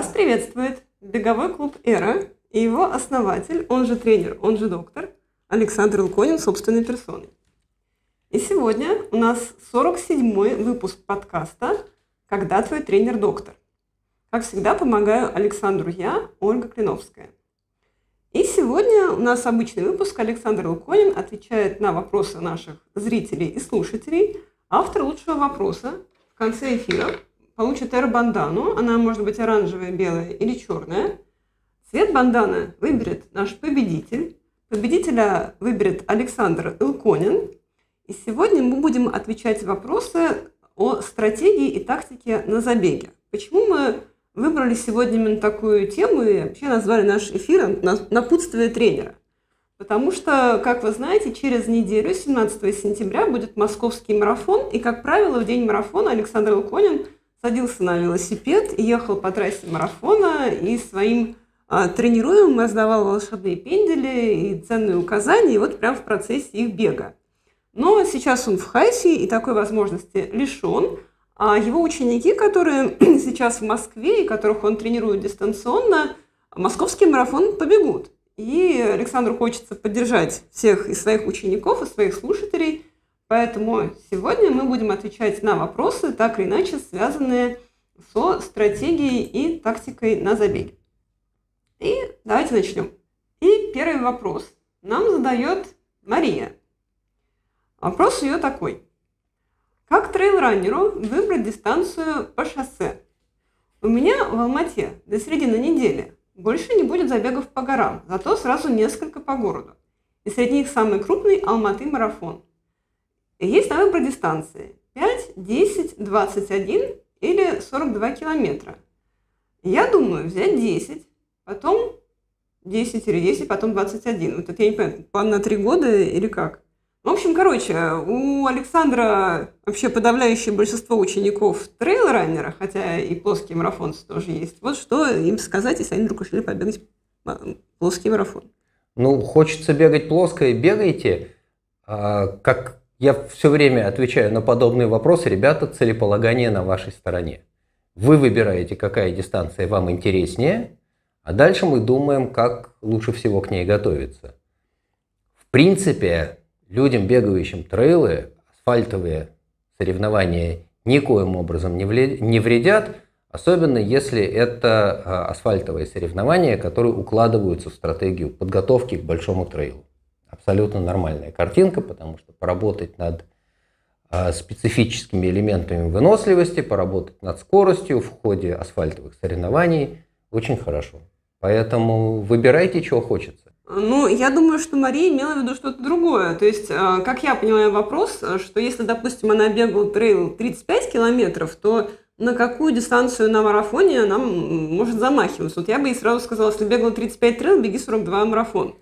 Вас приветствует беговой клуб «Эра» и его основатель, он же тренер, он же доктор, Александр Луконин собственной персоной. И сегодня у нас 47-й выпуск подкаста «Когда твой тренер-доктор». Как всегда, помогаю Александру я, Ольга Клиновская. И сегодня у нас обычный выпуск. Александр Луконин отвечает на вопросы наших зрителей и слушателей. Автор лучшего вопроса в конце эфира – получит Эр бандану. Она может быть оранжевая, белая или черная. Цвет банданы выберет наш победитель. Победителя выберет Александр Илконин. И сегодня мы будем отвечать вопросы о стратегии и тактике на забеге. Почему мы выбрали сегодня именно такую тему и вообще назвали наш эфир «Напутствие тренера». Потому что, как вы знаете, через неделю, 17 сентября, будет московский марафон. И, как правило, в день марафона Александр Луконин – садился на велосипед, ехал по трассе марафона и своим а, тренируемым раздавал волшебные пендели и ценные указания, и вот прям в процессе их бега. Но сейчас он в Хайсе и такой возможности лишен. А его ученики, которые сейчас в Москве и которых он тренирует дистанционно, московский марафон побегут. И Александру хочется поддержать всех и своих учеников, и своих слушателей – Поэтому сегодня мы будем отвечать на вопросы, так или иначе связанные со стратегией и тактикой на забеге. И давайте начнем. И первый вопрос нам задает Мария. Вопрос ее такой. Как трейл-раннеру выбрать дистанцию по шоссе? У меня в Алмате до середины недели больше не будет забегов по горам, зато сразу несколько по городу. И среди них самый крупный Алматы марафон – есть на выбор дистанции 5, 10, 21 или 42 километра. Я думаю взять 10, потом 10 или 10, потом 21. Вот это я не понимаю, план на 3 года или как? В общем, короче, у Александра вообще подавляющее большинство учеников трейл-раннера, хотя и плоские марафонцы тоже есть. Вот что им сказать, если они вдруг решили побегать плоский марафон. Ну, хочется бегать плоско и бегайте. А, как я все время отвечаю на подобные вопросы. Ребята, целеполагание на вашей стороне. Вы выбираете, какая дистанция вам интереснее, а дальше мы думаем, как лучше всего к ней готовиться. В принципе, людям, бегающим трейлы, асфальтовые соревнования никоим образом не, не вредят, особенно если это а, асфальтовые соревнования, которые укладываются в стратегию подготовки к большому трейлу абсолютно нормальная картинка, потому что поработать над а, специфическими элементами выносливости, поработать над скоростью в ходе асфальтовых соревнований очень хорошо. Поэтому выбирайте, чего хочется. Ну, я думаю, что Мария имела в виду что-то другое. То есть, а, как я понимаю вопрос, что если, допустим, она бегала трейл 35 километров, то на какую дистанцию на марафоне она может замахиваться? Вот я бы ей сразу сказала, если бегала 35 трейл, беги 42 марафон.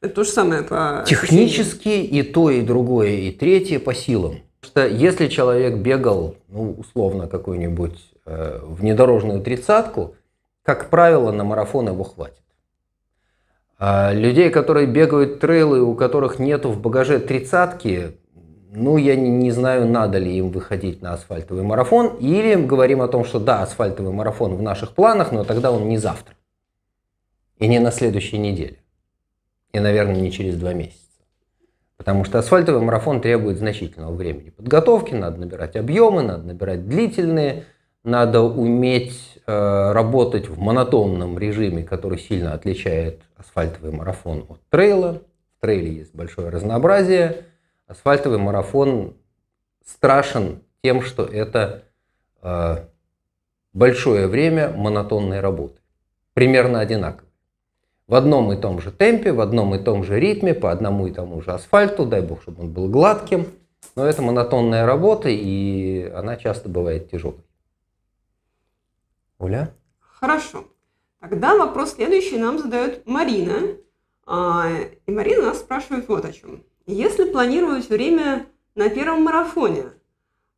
То же самое по... Технически и то, и другое, и третье по силам. Потому что если человек бегал, ну, условно, какую-нибудь э, внедорожную тридцатку, как правило, на марафон его хватит. А людей, которые бегают трейлы, у которых нету в багаже тридцатки, ну, я не, не знаю, надо ли им выходить на асфальтовый марафон, или говорим о том, что да, асфальтовый марафон в наших планах, но тогда он не завтра и не на следующей неделе. И, наверное, не через два месяца. Потому что асфальтовый марафон требует значительного времени подготовки, надо набирать объемы, надо набирать длительные, надо уметь э, работать в монотонном режиме, который сильно отличает асфальтовый марафон от трейла. В трейле есть большое разнообразие. Асфальтовый марафон страшен тем, что это э, большое время монотонной работы. Примерно одинаково в одном и том же темпе, в одном и том же ритме, по одному и тому же асфальту, дай бог, чтобы он был гладким. Но это монотонная работа, и она часто бывает тяжелой. Оля? Хорошо. Тогда вопрос следующий нам задает Марина. А, и Марина нас спрашивает вот о чем. Если планировать время на первом марафоне,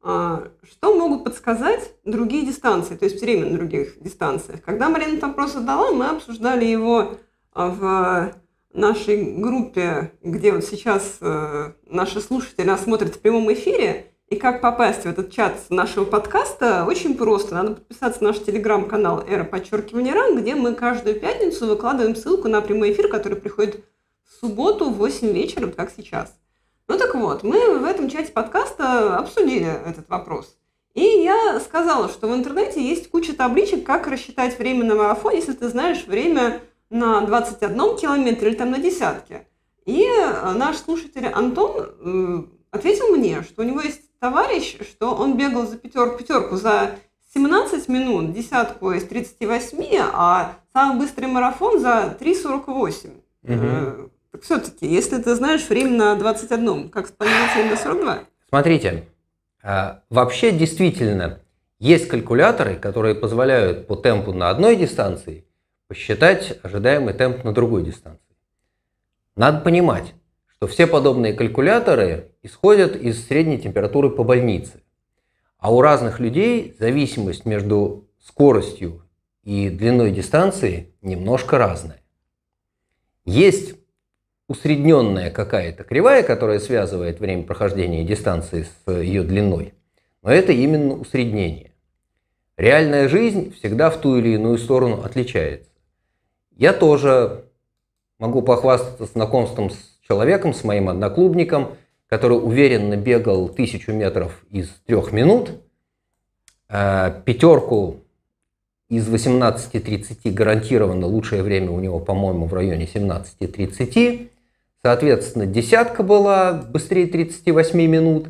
а, что могут подсказать другие дистанции, то есть время на других дистанциях? Когда Марина этот вопрос задала, мы обсуждали его а, в нашей группе, где вот сейчас э, наши слушатели нас смотрят в прямом эфире. И как попасть в этот чат нашего подкаста, очень просто. Надо подписаться на наш телеграм-канал «Эра подчеркивание ран», где мы каждую пятницу выкладываем ссылку на прямой эфир, который приходит в субботу в 8 вечера, вот как сейчас. Ну так вот, мы в этом чате подкаста обсудили этот вопрос. И я сказала, что в интернете есть куча табличек, как рассчитать время на марафон, если ты знаешь время на 21 километре или там на десятке. И э, наш слушатель Антон э, ответил мне, что у него есть товарищ, что он бегал за пятерку, пятерку за 17 минут, десятку из 38, а самый быстрый марафон за 3,48. Угу. Э, так все-таки, если ты знаешь время на 21, как вспоминать время на 42? Смотрите, вообще действительно есть калькуляторы, которые позволяют по темпу на одной дистанции посчитать ожидаемый темп на другой дистанции. Надо понимать, что все подобные калькуляторы исходят из средней температуры по больнице. А у разных людей зависимость между скоростью и длиной дистанции немножко разная. Есть усредненная какая-то кривая, которая связывает время прохождения дистанции с ее длиной, но это именно усреднение. Реальная жизнь всегда в ту или иную сторону отличается. Я тоже могу похвастаться знакомством с человеком, с моим одноклубником, который уверенно бегал тысячу метров из трех минут, э, пятерку из 18.30 гарантированно лучшее время у него, по-моему, в районе 17.30. Соответственно, десятка была быстрее 38 минут.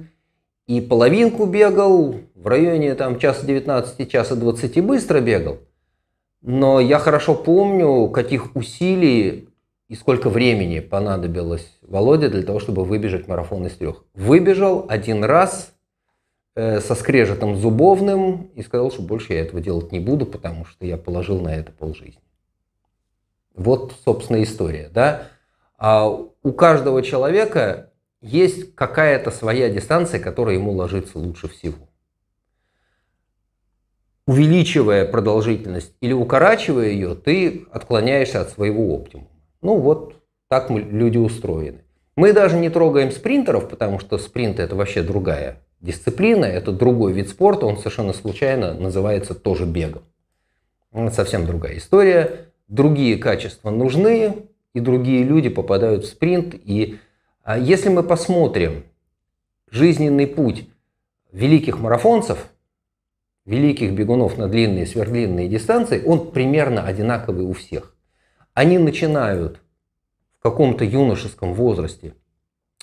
И половинку бегал в районе там, часа 19, часа 20 быстро бегал. Но я хорошо помню, каких усилий и сколько времени понадобилось Володе для того, чтобы выбежать марафон из трех. Выбежал один раз э, со скрежетом зубовным и сказал, что больше я этого делать не буду, потому что я положил на это полжизни. Вот, собственно, история. Да? А у каждого человека есть какая-то своя дистанция, которая ему ложится лучше всего увеличивая продолжительность или укорачивая ее, ты отклоняешься от своего оптимума. Ну вот так мы люди устроены. Мы даже не трогаем спринтеров, потому что спринт это вообще другая дисциплина, это другой вид спорта, он совершенно случайно называется тоже бегом. совсем другая история. Другие качества нужны, и другие люди попадают в спринт. И а, если мы посмотрим жизненный путь великих марафонцев, великих бегунов на длинные, сверхдлинные дистанции, он примерно одинаковый у всех. Они начинают в каком-то юношеском возрасте,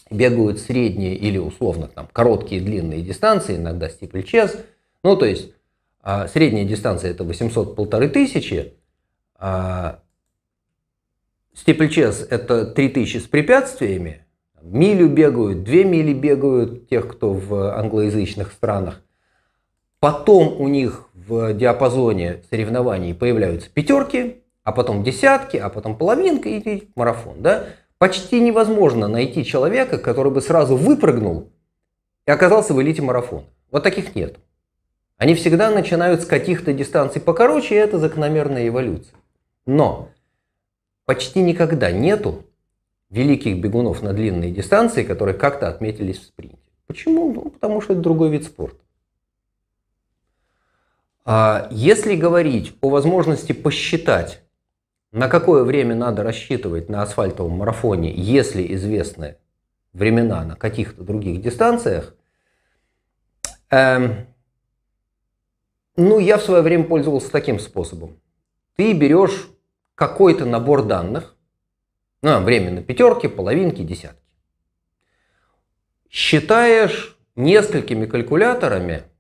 бегают средние или условно там короткие длинные дистанции, иногда стипльчез, ну то есть а, средняя дистанция это 800 полторы тысячи, а, стипльчез это 3000 с препятствиями, милю бегают, две мили бегают тех, кто в англоязычных странах, Потом у них в диапазоне соревнований появляются пятерки, а потом десятки, а потом половинка и марафон. Да? Почти невозможно найти человека, который бы сразу выпрыгнул и оказался в элите марафона. Вот таких нет. Они всегда начинают с каких-то дистанций покороче, и это закономерная эволюция. Но почти никогда нету великих бегунов на длинные дистанции, которые как-то отметились в спринте. Почему? Ну, потому что это другой вид спорта. А если говорить о возможности посчитать, на какое время надо рассчитывать на асфальтовом марафоне, если известны времена на каких-то других дистанциях, эм, ну, я в свое время пользовался таким способом. Ты берешь какой-то набор данных, ну, время на пятерки, половинки, десятки. Считаешь несколькими калькуляторами –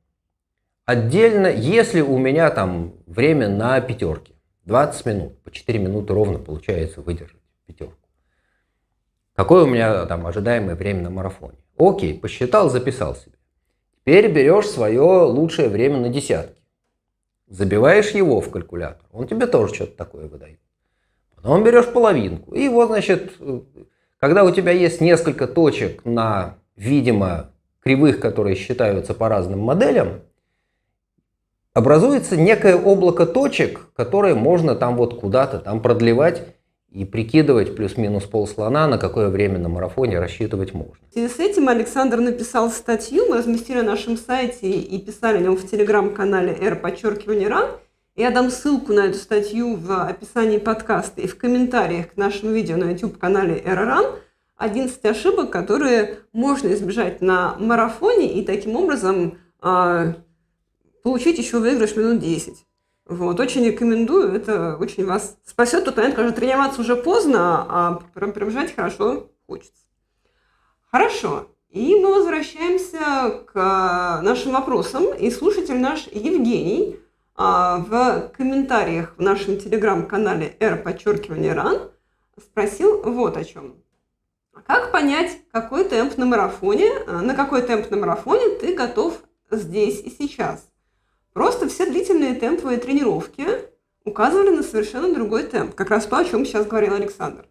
Отдельно, если у меня там время на пятерке, 20 минут, по 4 минуты ровно получается выдержать пятерку. Какое у меня там ожидаемое время на марафоне? Окей, посчитал, записал себе. Теперь берешь свое лучшее время на десятки. Забиваешь его в калькулятор. Он тебе тоже что-то такое выдает. Потом берешь половинку. И вот, значит, когда у тебя есть несколько точек на, видимо, кривых, которые считаются по разным моделям, образуется некое облако точек, которые можно там вот куда-то там продлевать и прикидывать плюс-минус полслона, на какое время на марафоне рассчитывать можно. В связи с этим Александр написал статью, мы разместили на нашем сайте и писали о нем в телеграм-канале R подчеркивание РАН. Я дам ссылку на эту статью в описании подкаста и в комментариях к нашему видео на YouTube-канале РРАН. 11 ошибок, которые можно избежать на марафоне и таким образом а, получить еще выигрыш минут 10. Вот, очень рекомендую, это очень вас спасет тут понятно когда тренироваться уже поздно, а пробежать хорошо хочется. Хорошо, и мы возвращаемся к а, нашим вопросам. И слушатель наш Евгений а, в комментариях в нашем телеграм-канале R подчеркивание ран спросил вот о чем. «А как понять, какой темп на марафоне, на какой темп на марафоне ты готов здесь и сейчас? Просто все длительные темповые тренировки указывали на совершенно другой темп, как раз то, о чем сейчас говорил Александр.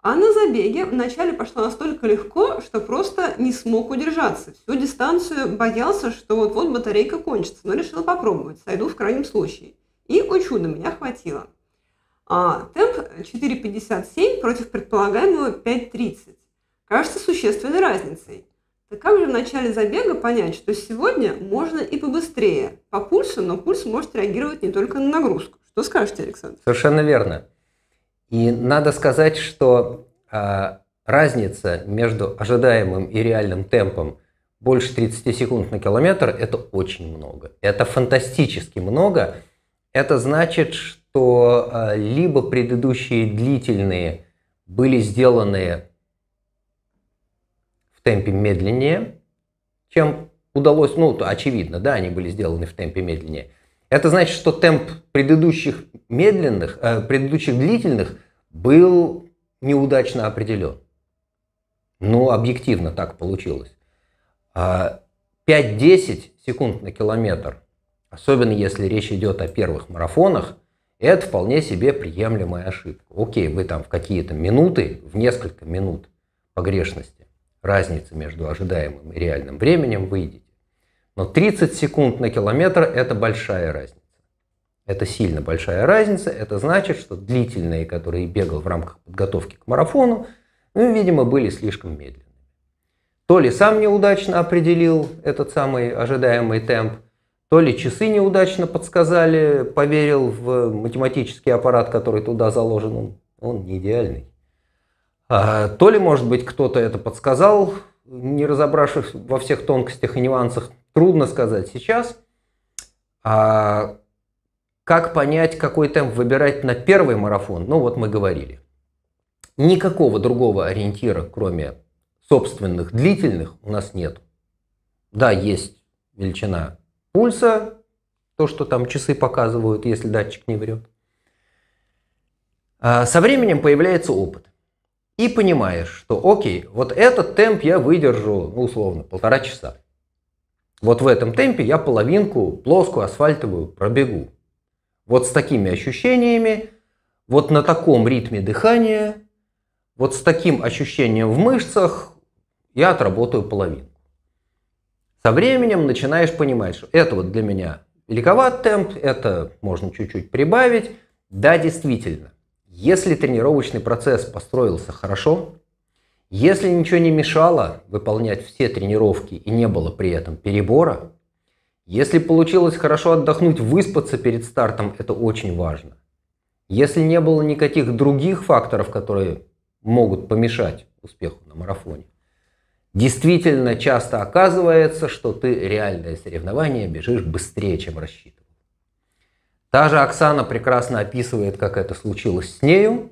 А на забеге вначале пошло настолько легко, что просто не смог удержаться. Всю дистанцию боялся, что вот-вот батарейка кончится, но решил попробовать, сойду в крайнем случае. И, о чудо, меня хватило. А, темп 4.57 против предполагаемого 5.30. Кажется существенной разницей. Так как же в начале забега понять, что сегодня можно и побыстрее по пульсу, но пульс может реагировать не только на нагрузку? Что скажете, Александр? Совершенно верно. И надо сказать, что э, разница между ожидаемым и реальным темпом больше 30 секунд на километр – это очень много. Это фантастически много. Это значит, что э, либо предыдущие длительные были сделаны в темпе медленнее, чем удалось, ну, очевидно, да, они были сделаны в темпе медленнее. Это значит, что темп предыдущих медленных, э, предыдущих длительных был неудачно определен. Ну, объективно так получилось. 5-10 а секунд на километр, особенно если речь идет о первых марафонах, это вполне себе приемлемая ошибка. Окей, вы там в какие-то минуты, в несколько минут погрешности разницы между ожидаемым и реальным временем, выйдете. Но 30 секунд на километр – это большая разница. Это сильно большая разница. Это значит, что длительные, которые бегал в рамках подготовки к марафону, ну, видимо, были слишком медленными. То ли сам неудачно определил этот самый ожидаемый темп, то ли часы неудачно подсказали, поверил в математический аппарат, который туда заложен. Он, он не идеальный. А, то ли, может быть, кто-то это подсказал, не разобравшись во всех тонкостях и нюансах, трудно сказать сейчас. А как понять, какой темп выбирать на первый марафон? Ну вот мы говорили. Никакого другого ориентира, кроме собственных длительных, у нас нет. Да, есть величина пульса, то, что там часы показывают, если датчик не врет. А, со временем появляется опыт и понимаешь, что окей, вот этот темп я выдержу, ну, условно, полтора часа. Вот в этом темпе я половинку плоскую асфальтовую пробегу. Вот с такими ощущениями, вот на таком ритме дыхания, вот с таким ощущением в мышцах я отработаю половинку. Со временем начинаешь понимать, что это вот для меня великоват темп, это можно чуть-чуть прибавить. Да, действительно, если тренировочный процесс построился хорошо, если ничего не мешало выполнять все тренировки и не было при этом перебора, если получилось хорошо отдохнуть, выспаться перед стартом, это очень важно. Если не было никаких других факторов, которые могут помешать успеху на марафоне, действительно часто оказывается, что ты реальное соревнование бежишь быстрее, чем рассчитывал. Та же Оксана прекрасно описывает, как это случилось с нею,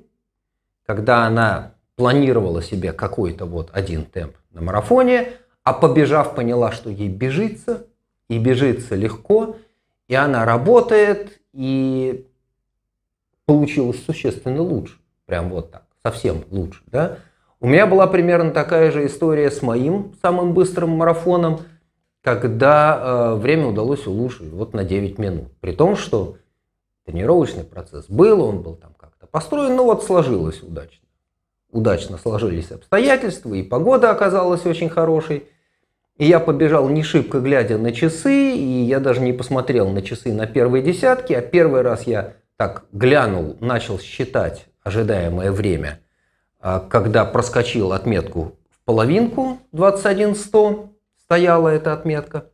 когда она планировала себе какой-то вот один темп на марафоне, а побежав, поняла, что ей бежится, и бежится легко, и она работает, и получилось существенно лучше. Прям вот так, совсем лучше, да? У меня была примерно такая же история с моим самым быстрым марафоном, когда э, время удалось улучшить вот на 9 минут. При том, что тренировочный процесс был, он был там как-то построен, но ну вот сложилось удачно. Удачно сложились обстоятельства, и погода оказалась очень хорошей. И я побежал не шибко глядя на часы, и я даже не посмотрел на часы на первые десятки, а первый раз я так глянул, начал считать ожидаемое время, а, когда проскочил отметку в половинку 21100, стояла эта отметка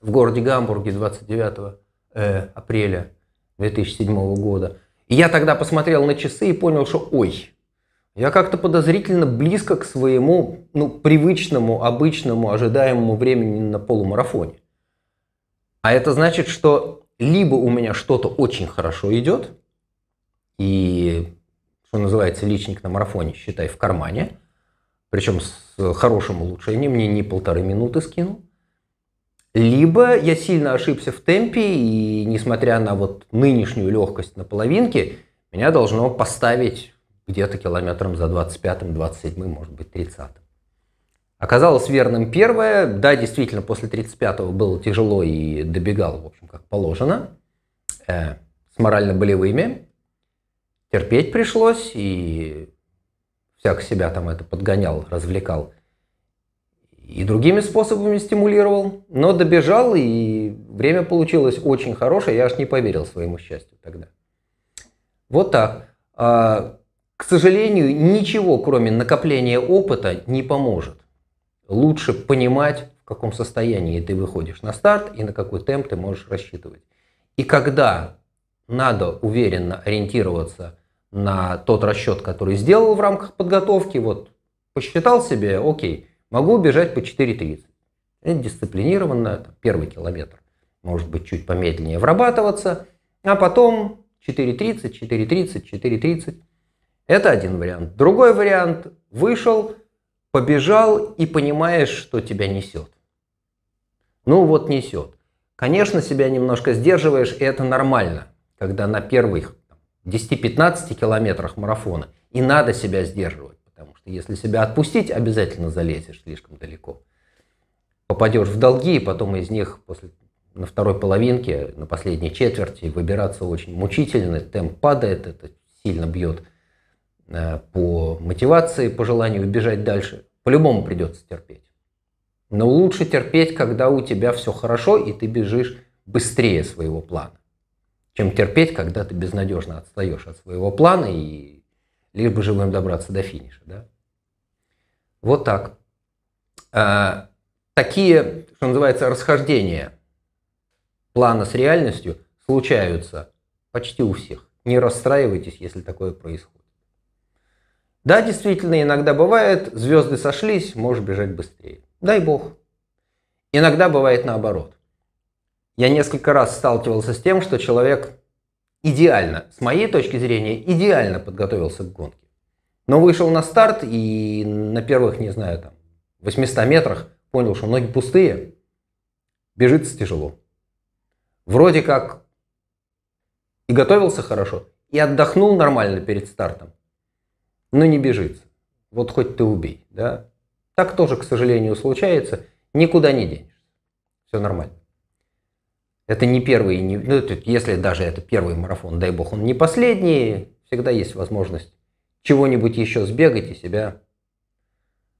в городе Гамбурге 29 э, апреля 2007 года. И я тогда посмотрел на часы и понял, что ой, я как-то подозрительно близко к своему ну, привычному, обычному, ожидаемому времени на полумарафоне. А это значит, что либо у меня что-то очень хорошо идет, и, что называется, личник на марафоне, считай, в кармане, причем с хорошим улучшением, мне не полторы минуты скинул, либо я сильно ошибся в темпе, и несмотря на вот нынешнюю легкость на половинке, меня должно поставить где-то километром за 25 27 может быть, 30 Оказалось верным первое. Да, действительно, после 35-го было тяжело и добегал, в общем, как положено, э, с морально-болевыми. Терпеть пришлось, и всяк себя там это подгонял, развлекал и другими способами стимулировал, но добежал, и время получилось очень хорошее, я аж не поверил своему счастью тогда. Вот так. А, к сожалению, ничего, кроме накопления опыта, не поможет. Лучше понимать, в каком состоянии ты выходишь на старт и на какой темп ты можешь рассчитывать. И когда надо уверенно ориентироваться на тот расчет, который сделал в рамках подготовки, вот посчитал себе, окей, Могу бежать по 4.30. Это дисциплинированно, это первый километр. Может быть, чуть помедленнее врабатываться, а потом 4.30, 4.30, 4.30. Это один вариант. Другой вариант – вышел, побежал и понимаешь, что тебя несет. Ну вот несет. Конечно, себя немножко сдерживаешь, и это нормально, когда на первых 10-15 километрах марафона. И надо себя сдерживать что если себя отпустить, обязательно залезешь слишком далеко. Попадешь в долги, и потом из них после, на второй половинке, на последней четверти выбираться очень мучительно, темп падает, это сильно бьет э, по мотивации, по желанию убежать дальше. По-любому придется терпеть. Но лучше терпеть, когда у тебя все хорошо, и ты бежишь быстрее своего плана, чем терпеть, когда ты безнадежно отстаешь от своего плана и лишь бы живым добраться до финиша. Да? Вот так. А, такие, что называется, расхождения плана с реальностью случаются почти у всех. Не расстраивайтесь, если такое происходит. Да, действительно, иногда бывает, звезды сошлись, можешь бежать быстрее. Дай бог. Иногда бывает наоборот. Я несколько раз сталкивался с тем, что человек идеально, с моей точки зрения, идеально подготовился к гонке. Но вышел на старт и на первых, не знаю, там, 800 метрах понял, что ноги пустые, бежится тяжело. Вроде как и готовился хорошо, и отдохнул нормально перед стартом, но не бежится. Вот хоть ты убей, да? Так тоже, к сожалению, случается, никуда не денешься. Все нормально. Это не первый, не, ну, если даже это первый марафон, дай бог, он не последний, всегда есть возможность чего-нибудь еще сбегать и себя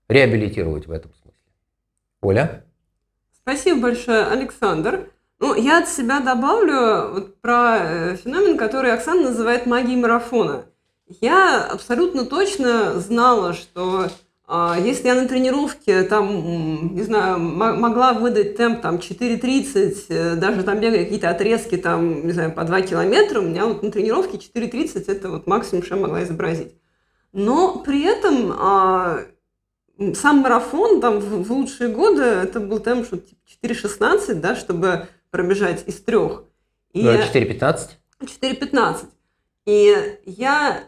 реабилитировать в этом смысле. Оля? Спасибо большое, Александр. Ну, я от себя добавлю вот про э, феномен, который Оксана называет магией марафона. Я абсолютно точно знала, что а, если я на тренировке там, не знаю, могла выдать темп там 4.30, э, даже там бегая какие-то отрезки там, не знаю, по 2 километра, у меня вот на тренировке 4.30 это вот максимум, что я могла изобразить. Но при этом а, сам марафон там в, в лучшие годы это был темп что типа 4.16, да, чтобы пробежать из трех. И ну, 4.15? 4.15. И я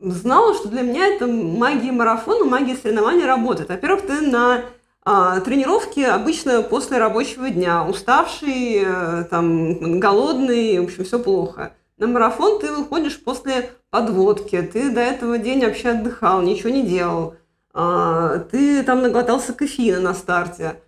знала, что для меня это магия марафона, магия соревнования работает. Во-первых, ты на а, тренировке обычно после рабочего дня, уставший, э, там, голодный, в общем, все плохо. На марафон ты выходишь после подводки, ты до этого день вообще отдыхал, ничего не делал, а, ты там наглотался кофеина на старте.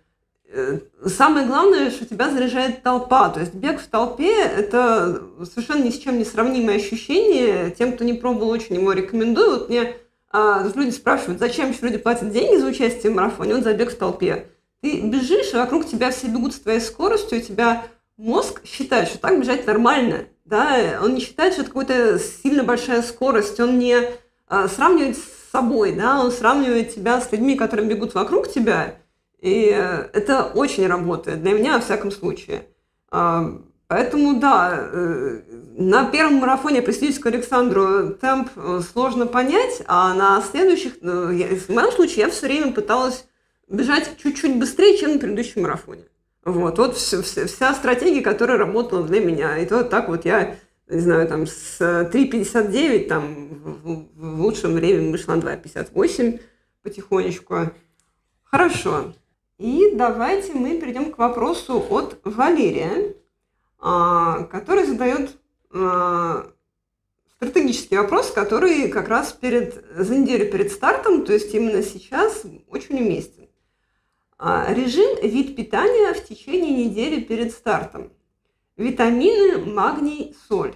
Э, самое главное, что тебя заряжает толпа. То есть бег в толпе – это совершенно ни с чем не сравнимое ощущение. Тем, кто не пробовал, очень его рекомендую. Вот мне а, люди спрашивают, зачем еще люди платят деньги за участие в марафоне, он за бег в толпе. Ты бежишь, и вокруг тебя все бегут с твоей скоростью, у тебя мозг считает, что так бежать нормально да, он не считает, что это какая-то сильно большая скорость, он не а, сравнивает с собой, да, он сравнивает тебя с людьми, которые бегут вокруг тебя, и это очень работает, для меня, во всяком случае. А, поэтому, да, э, на первом марафоне, присоединюсь к Александру, темп э, сложно понять, а на следующих, э, в моем случае, я все время пыталась бежать чуть-чуть быстрее, чем на предыдущем марафоне. Вот, вот все, вся стратегия, которая работала для меня. И то так вот я, не знаю, там с 3,59 там в лучшем времени вышла на 2,58 потихонечку. Хорошо. И давайте мы перейдем к вопросу от Валерия, а, который задает а, стратегический вопрос, который как раз перед, за неделю перед стартом, то есть именно сейчас, очень уместен. А, режим – вид питания в течение недели перед стартом. Витамины, магний, соль.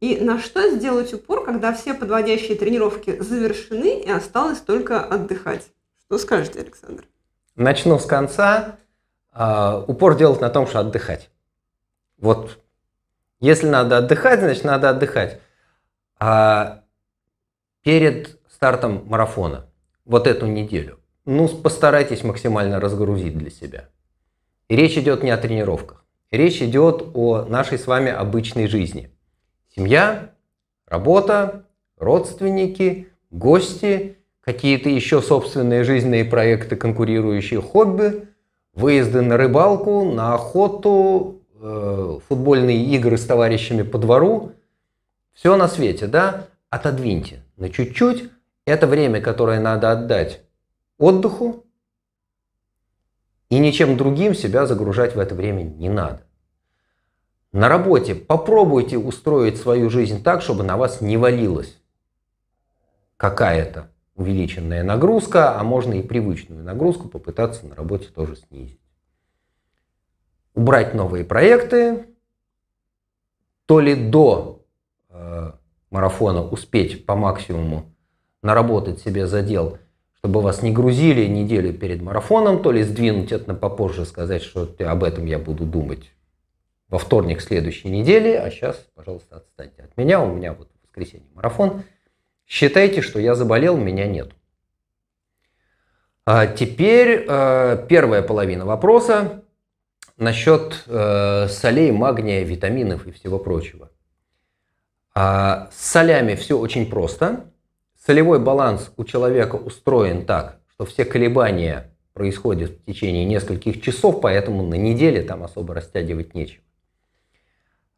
И на что сделать упор, когда все подводящие тренировки завершены и осталось только отдыхать? Что скажете, Александр? Начну с конца. А, упор делать на том, что отдыхать. Вот если надо отдыхать, значит надо отдыхать. А перед стартом марафона, вот эту неделю, ну, постарайтесь максимально разгрузить для себя. И речь идет не о тренировках. Речь идет о нашей с вами обычной жизни. Семья, работа, родственники, гости, какие-то еще собственные жизненные проекты, конкурирующие хобби, выезды на рыбалку, на охоту, э, футбольные игры с товарищами по двору. Все на свете, да? Отодвиньте на чуть-чуть. Это время, которое надо отдать отдыху, и ничем другим себя загружать в это время не надо. На работе попробуйте устроить свою жизнь так, чтобы на вас не валилась какая-то увеличенная нагрузка, а можно и привычную нагрузку попытаться на работе тоже снизить. Убрать новые проекты, то ли до э, марафона успеть по максимуму наработать себе задел – чтобы вас не грузили неделю перед марафоном, то ли сдвинуть это на попозже, сказать, что об этом я буду думать во вторник следующей недели, а сейчас, пожалуйста, отстаньте от меня, у меня вот в воскресенье марафон. Считайте, что я заболел, меня нет. А теперь э, первая половина вопроса насчет э, солей, магния, витаминов и всего прочего. А с солями все очень просто целевой баланс у человека устроен так, что все колебания происходят в течение нескольких часов, поэтому на неделе там особо растягивать нечего.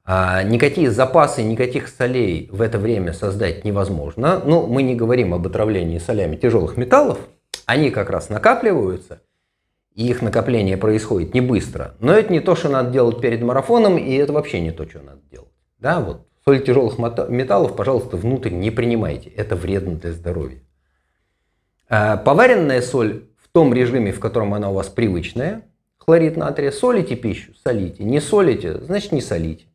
А, никакие запасы, никаких солей в это время создать невозможно. Ну, мы не говорим об отравлении солями тяжелых металлов. Они как раз накапливаются, и их накопление происходит не быстро. Но это не то, что надо делать перед марафоном, и это вообще не то, что надо делать. Да, вот Соль тяжелых металлов, пожалуйста, внутрь не принимайте. Это вредно для здоровья. А поваренная соль в том режиме, в котором она у вас привычная, хлорид натрия, солите пищу, солите. Не солите, значит не солите.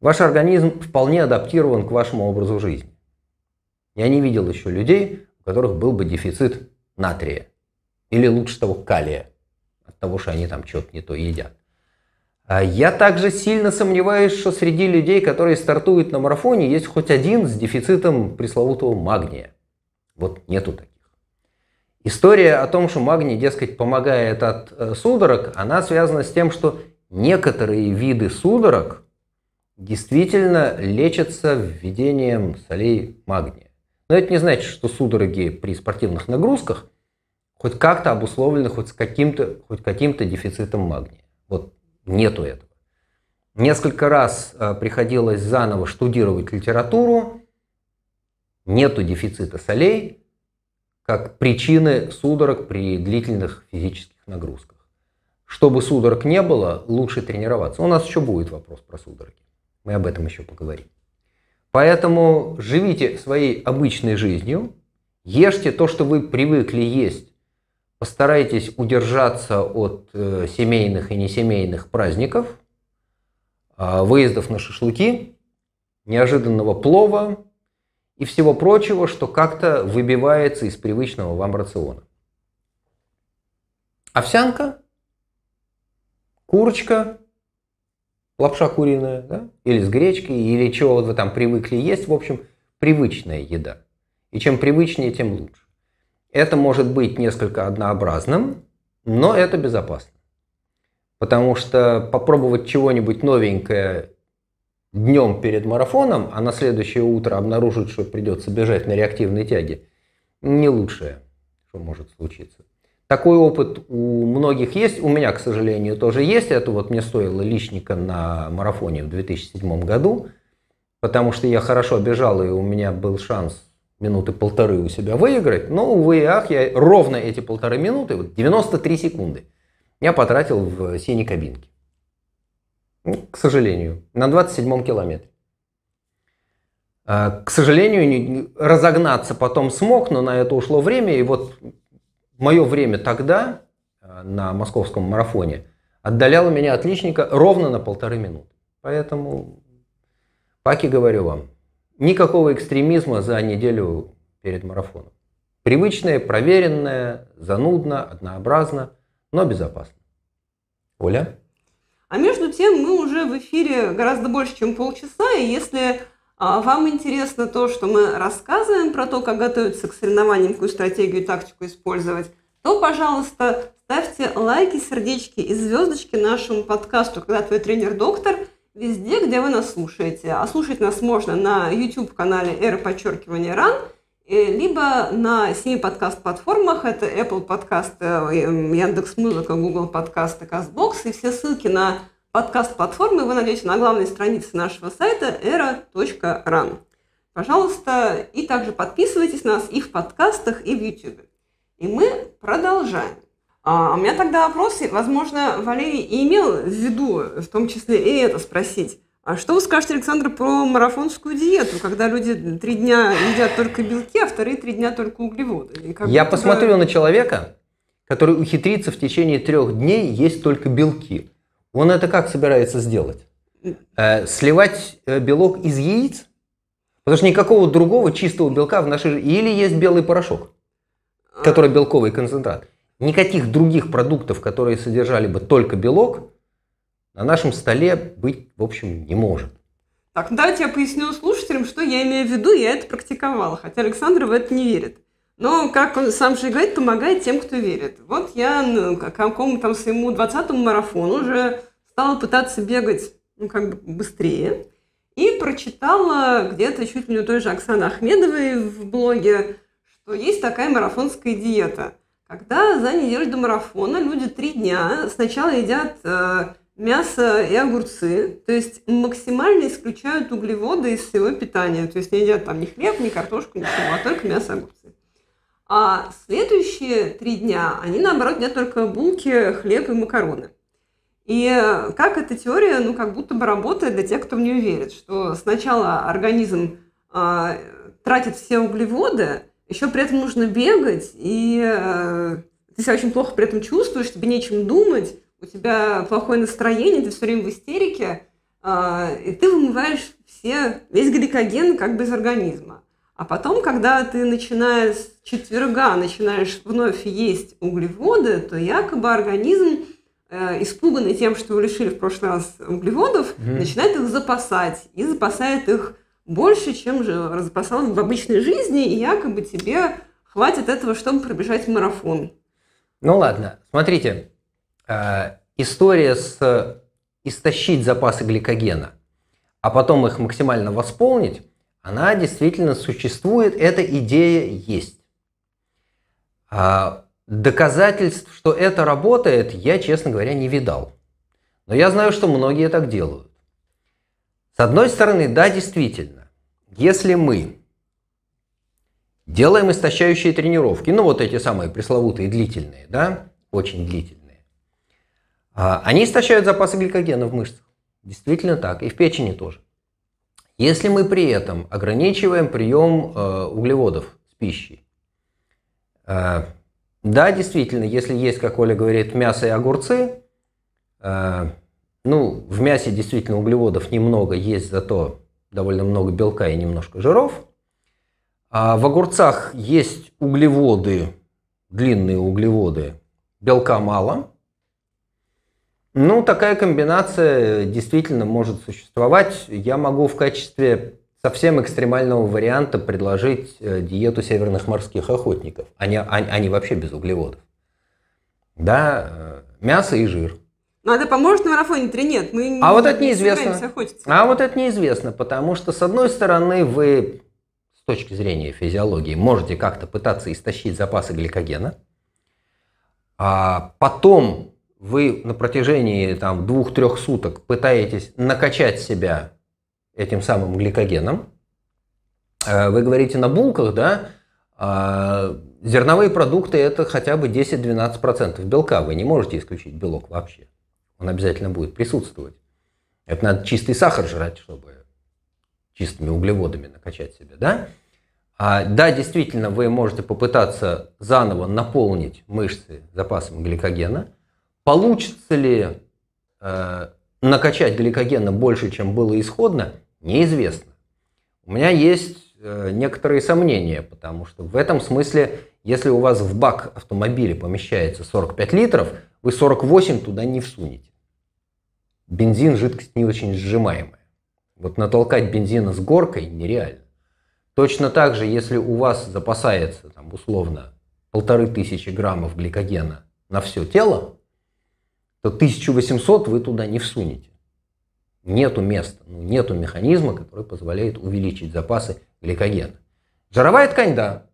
Ваш организм вполне адаптирован к вашему образу жизни. Я не видел еще людей, у которых был бы дефицит натрия. Или лучше того, калия. От того, что они там что-то не то едят. А я также сильно сомневаюсь, что среди людей, которые стартуют на марафоне, есть хоть один с дефицитом пресловутого магния. Вот нету таких. История о том, что магний, дескать, помогает от э, судорог, она связана с тем, что некоторые виды судорог действительно лечатся введением солей магния. Но это не значит, что судороги при спортивных нагрузках хоть как-то обусловлены хоть каким-то каким, хоть каким то дефицитом магния. Вот Нету этого. Несколько раз э, приходилось заново штудировать литературу. Нету дефицита солей как причины судорог при длительных физических нагрузках. Чтобы судорог не было, лучше тренироваться. У нас еще будет вопрос про судороги. Мы об этом еще поговорим. Поэтому живите своей обычной жизнью, ешьте то, что вы привыкли есть Постарайтесь удержаться от э, семейных и несемейных праздников, э, выездов на шашлыки, неожиданного плова и всего прочего, что как-то выбивается из привычного вам рациона. Овсянка, курочка, лапша куриная, да? или с гречкой, или чего вы там привыкли есть. В общем, привычная еда. И чем привычнее, тем лучше. Это может быть несколько однообразным, но это безопасно. Потому что попробовать чего-нибудь новенькое днем перед марафоном, а на следующее утро обнаружить, что придется бежать на реактивной тяге, не лучшее, что может случиться. Такой опыт у многих есть, у меня, к сожалению, тоже есть. Это вот мне стоило личника на марафоне в 2007 году, потому что я хорошо бежал, и у меня был шанс минуты полторы у себя выиграть, но, увы и ах, я ровно эти полторы минуты, вот 93 секунды, я потратил в синей кабинке. Ну, к сожалению, на 27-м километре. А, к сожалению, разогнаться потом смог, но на это ушло время. И вот мое время тогда а, на московском марафоне отдаляло меня отличника ровно на полторы минуты. Поэтому, Паки, говорю вам, Никакого экстремизма за неделю перед марафоном. Привычное, проверенное, занудно, однообразно, но безопасно. Оля? А между тем мы уже в эфире гораздо больше, чем полчаса, и если а, вам интересно то, что мы рассказываем про то, как готовиться к соревнованиям, какую стратегию и тактику использовать, то, пожалуйста, ставьте лайки, сердечки и звездочки нашему подкасту «Когда твой тренер-доктор», везде, где вы нас слушаете. А слушать нас можно на YouTube-канале «Эра подчеркивание РАН», э, либо на семи подкаст-платформах, это Apple э, Яндекс Музыка, Google подкасты, CastBox, и все ссылки на подкаст-платформы вы найдете на главной странице нашего сайта era.ran. Пожалуйста, и также подписывайтесь на нас и в подкастах, и в YouTube. И мы продолжаем. А, а у меня тогда вопрос, возможно, Валерий и имел в виду, в том числе и это спросить. А что вы скажете, Александр, про марафонскую диету, когда люди три дня едят только белки, а вторые три дня только углеводы? Я посмотрел на человека, который ухитрится в течение трех дней есть только белки. Он это как собирается сделать? Э, сливать э, белок из яиц? Потому что никакого другого чистого белка в нашей... Или есть белый порошок, а. который белковый концентрат. Никаких других продуктов, которые содержали бы только белок, на нашем столе быть, в общем, не может. Так, ну давайте я поясню слушателям, что я имею в виду, я это практиковала, хотя Александр в это не верит. Но, как он сам же говорит, помогает тем, кто верит. Вот я ну, к какому там своему 20-му марафону уже стала пытаться бегать ну, как бы быстрее. И прочитала где-то чуть ли не той же Оксаны Ахмедовой в блоге, что есть такая марафонская диета – когда за неделю до марафона люди три дня сначала едят э, мясо и огурцы, то есть максимально исключают углеводы из своего питания. То есть не едят там ни хлеб, ни картошку, ничего, а только мясо и огурцы. А следующие три дня они, наоборот, едят только булки, хлеб и макароны. И как эта теория, ну, как будто бы работает для тех, кто в нее верит, что сначала организм э, тратит все углеводы, еще при этом нужно бегать, и э, ты себя очень плохо при этом чувствуешь, тебе нечем думать, у тебя плохое настроение, ты все время в истерике, э, и ты вымываешь все, весь гликоген как бы из организма. А потом, когда ты начинаешь с четверга, начинаешь вновь есть углеводы, то якобы организм, э, испуганный тем, что его лишили в прошлый раз углеводов, mm-hmm. начинает их запасать и запасает их больше, чем же разбросал в обычной жизни, и якобы тебе хватит этого, чтобы пробежать марафон. Ну ладно, смотрите, э, история с истощить запасы гликогена, а потом их максимально восполнить, она действительно существует, эта идея есть. А доказательств, что это работает, я, честно говоря, не видал. Но я знаю, что многие так делают. С одной стороны, да, действительно, если мы делаем истощающие тренировки, ну вот эти самые пресловутые длительные, да, очень длительные, а, они истощают запасы гликогена в мышцах. Действительно так, и в печени тоже. Если мы при этом ограничиваем прием э, углеводов с пищей, э, да, действительно, если есть, как Оля говорит, мясо и огурцы, э, ну, в мясе действительно углеводов немного, есть зато довольно много белка и немножко жиров. А в огурцах есть углеводы, длинные углеводы, белка мало. Ну, такая комбинация действительно может существовать. Я могу в качестве совсем экстремального варианта предложить э, диету северных морских охотников. Они, они, они вообще без углеводов. Да, э, мясо и жир. Но ну, это а поможет на марафоне или нет? Мы а вот это неизвестно. А вот это неизвестно, потому что, с одной стороны, вы с точки зрения физиологии можете как-то пытаться истощить запасы гликогена, а потом вы на протяжении там, двух-трех суток пытаетесь накачать себя этим самым гликогеном. Э, вы говорите на булках, да, а, зерновые продукты это хотя бы 10-12% белка. Вы не можете исключить белок вообще. Он обязательно будет присутствовать. Это надо чистый сахар жрать, чтобы чистыми углеводами накачать себя, да? А, да, действительно, вы можете попытаться заново наполнить мышцы запасом гликогена. Получится ли э, накачать гликогена больше, чем было исходно, неизвестно. У меня есть э, некоторые сомнения, потому что в этом смысле, если у вас в бак автомобиля помещается 45 литров, вы 48 туда не всунете бензин жидкость не очень сжимаемая. Вот натолкать бензина с горкой нереально. Точно так же, если у вас запасается, там, условно, полторы тысячи граммов гликогена на все тело, то 1800 вы туда не всунете. Нету места, ну, нету механизма, который позволяет увеличить запасы гликогена. Жировая ткань, да,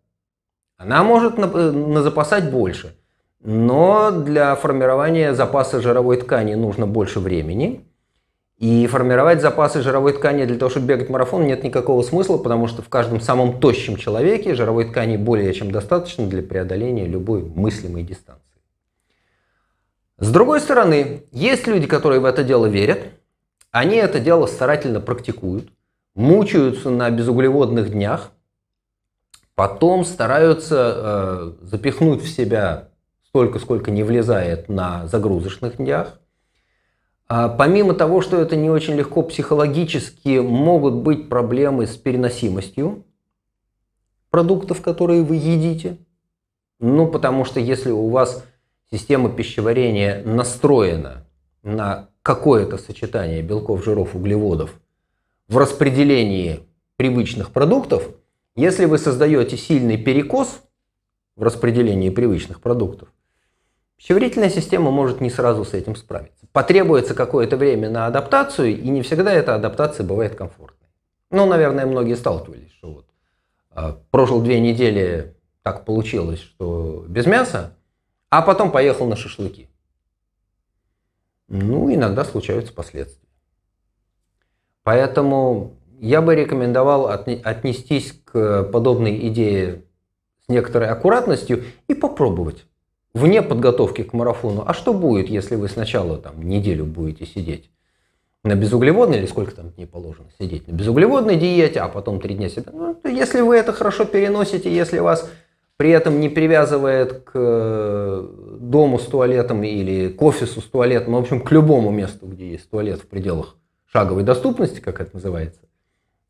она может на, э, на запасать больше – но для формирования запаса жировой ткани нужно больше времени. И формировать запасы жировой ткани для того, чтобы бегать марафон, нет никакого смысла, потому что в каждом самом тощем человеке жировой ткани более чем достаточно для преодоления любой мыслимой дистанции. С другой стороны, есть люди, которые в это дело верят, они это дело старательно практикуют, мучаются на безуглеводных днях, потом стараются э, запихнуть в себя столько, сколько не влезает на загрузочных днях. А помимо того, что это не очень легко психологически, могут быть проблемы с переносимостью продуктов, которые вы едите. Ну, потому что если у вас система пищеварения настроена на какое-то сочетание белков, жиров, углеводов в распределении привычных продуктов, если вы создаете сильный перекос в распределении привычных продуктов, Пищеварительная система может не сразу с этим справиться. Потребуется какое-то время на адаптацию, и не всегда эта адаптация бывает комфортной. Ну, наверное, многие сталкивались, что вот э, а, прожил две недели, так получилось, что без мяса, а потом поехал на шашлыки. Ну, иногда случаются последствия. Поэтому я бы рекомендовал отнестись к подобной идее с некоторой аккуратностью и попробовать вне подготовки к марафону, а что будет, если вы сначала там неделю будете сидеть на безуглеводной, или сколько там дней положено сидеть на безуглеводной диете, а потом три дня себя. Ну, если вы это хорошо переносите, если вас при этом не привязывает к э, дому с туалетом или к офису с туалетом, в общем, к любому месту, где есть туалет в пределах шаговой доступности, как это называется,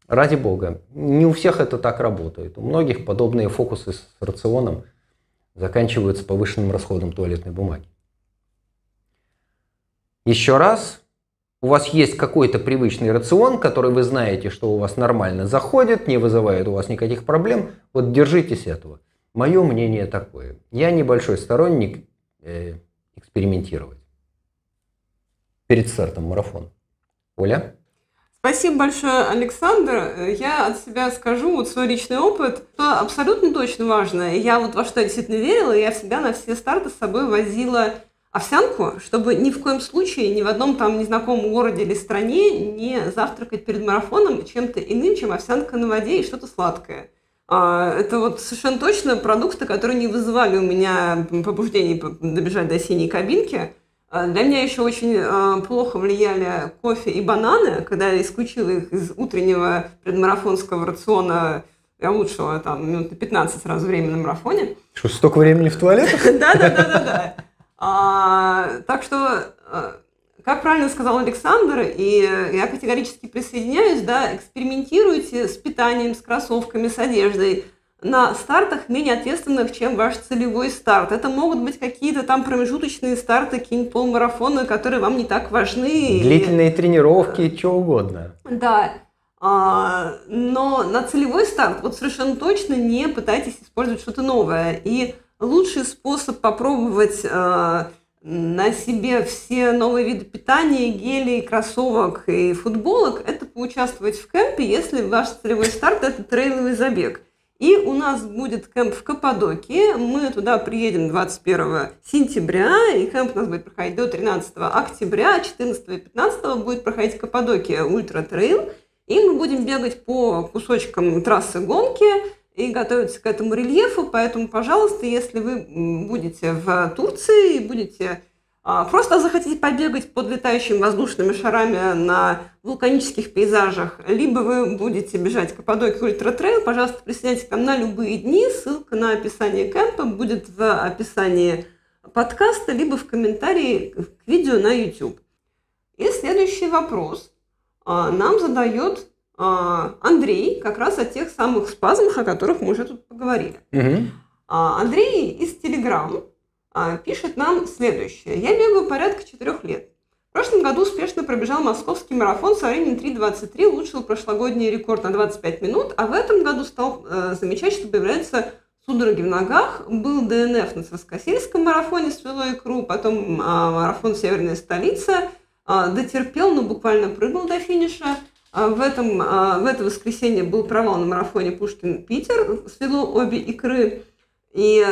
ради бога. Не у всех это так работает. У многих подобные фокусы с рационом – заканчиваются повышенным расходом туалетной бумаги. Еще раз, у вас есть какой-то привычный рацион, который вы знаете, что у вас нормально заходит, не вызывает у вас никаких проблем, вот держитесь этого. Мое мнение такое. Я небольшой сторонник э, экспериментировать перед стартом марафона. Оля? Спасибо большое, Александр. Э, я от себя скажу вот свой личный опыт, что абсолютно точно важно. Я вот во что я действительно верила, я всегда на все старты с собой возила овсянку, чтобы ни в коем случае, ни в одном там незнакомом городе или стране не завтракать перед марафоном чем-то иным, чем овсянка на воде и что-то сладкое. А, это вот совершенно точно продукты, которые не вызывали у меня побуждений добежать до синей кабинки – а, для меня еще очень э, плохо влияли кофе и бананы, когда я исключила их из утреннего предмарафонского рациона я лучшего там минуты 15 сразу время на марафоне. Что, столько времени в туалетах? Да-да-да-да-да. А, так что, э, как правильно сказал Александр, и я категорически присоединяюсь, да, экспериментируйте с питанием, с кроссовками, с одеждой – на стартах менее ответственных, чем ваш целевой старт. Это могут быть какие-то там промежуточные старты, какие-нибудь полмарафоны, которые вам не так важны. Длительные тренировки, что угодно. Да. А, но на целевой старт вот совершенно точно не пытайтесь использовать что-то новое. И лучший способ попробовать а, на себе все новые виды питания, гелей, кроссовок и футболок – это поучаствовать в кемпе, если ваш целевой старт – это трейловый забег – и у нас будет кемп в Каппадокии. Мы туда приедем 21 сентября, и кемп у нас будет проходить до 13 октября, 14 и 15 будет проходить Каппадокия Ультра Трейл. И мы будем бегать по кусочкам трассы гонки и готовиться к этому рельефу. Поэтому, пожалуйста, если вы будете в Турции и будете а, просто захотите побегать под летающими воздушными шарами на вулканических пейзажах, либо вы будете бежать Каппадокию Ультра Трейл, пожалуйста, присоединяйтесь к нам на любые дни. Ссылка на описание кемпа будет в описании подкаста, либо в комментарии к видео на YouTube. И следующий вопрос а, нам задает а, Андрей как раз о тех самых спазмах, о которых мы уже тут поговорили. Угу. Андрей из Телеграма а, пишет нам следующее. Я бегаю порядка 4 лет. В прошлом году успешно пробежал московский марафон со временем 3.23, улучшил прошлогодний рекорд на 25 минут, а в этом году стал э, замечать, что появляются судороги в ногах. Был ДНФ на Сроскосельском марафоне, свело икру, потом э, марафон «Северная столица», э, дотерпел, но буквально прыгнул до финиша. Э, в, этом, э, в это воскресенье был провал на марафоне Пушкин-Питер, свело обе икры. И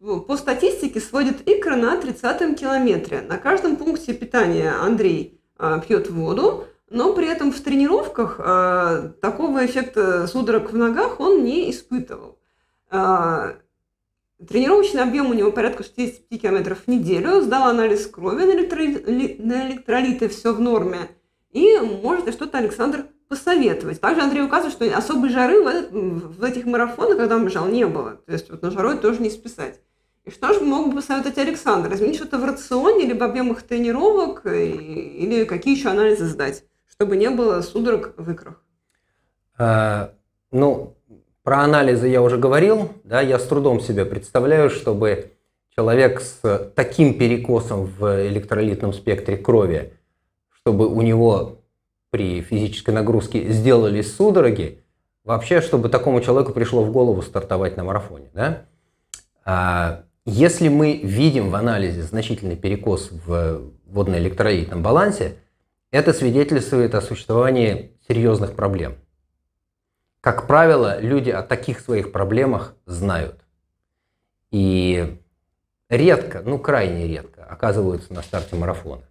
по статистике сводит икры на 30-м километре. На каждом пункте питания Андрей а, пьет воду, но при этом в тренировках а, такого эффекта судорог в ногах он не испытывал. А, тренировочный объем у него порядка 65 километров в неделю, сдал анализ крови на, электроли, на электролиты, все в норме. И может ли что-то Александр посоветовать. Также Андрей указывает, что особой жары э, в, этих марафонах, когда он бежал, не было. То есть вот на жарой тоже не списать. И что же мог бы посоветовать Александр? Изменить что-то в рационе, либо объемах тренировок, э, или какие еще анализы сдать, чтобы не было судорог в икрах? А, э, ну, про анализы я уже говорил, да, я с трудом себе представляю, чтобы человек с таким перекосом в электролитном спектре крови, чтобы у него при физической нагрузке сделали судороги, вообще, чтобы такому человеку пришло в голову стартовать на марафоне, да? А, если мы видим в анализе значительный перекос в э, водно-электролитном балансе, это свидетельствует о существовании серьезных проблем. Как правило, люди о таких своих проблемах знают. И редко, ну крайне редко, оказываются на старте марафона.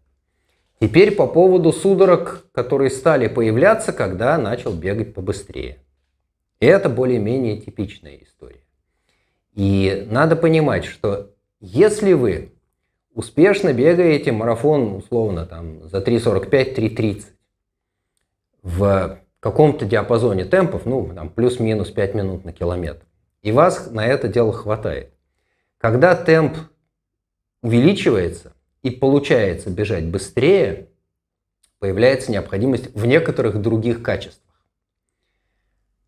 Теперь по поводу судорог, которые стали появляться, когда начал бегать побыстрее. И это более-менее типичная история. И надо понимать, что если вы успешно бегаете марафон, условно, там, за 3.45-3.30 в каком-то диапазоне темпов, ну, там, плюс-минус 5 минут на километр, и вас на это дело хватает. Когда темп увеличивается и получается бежать быстрее, появляется необходимость в некоторых других качествах.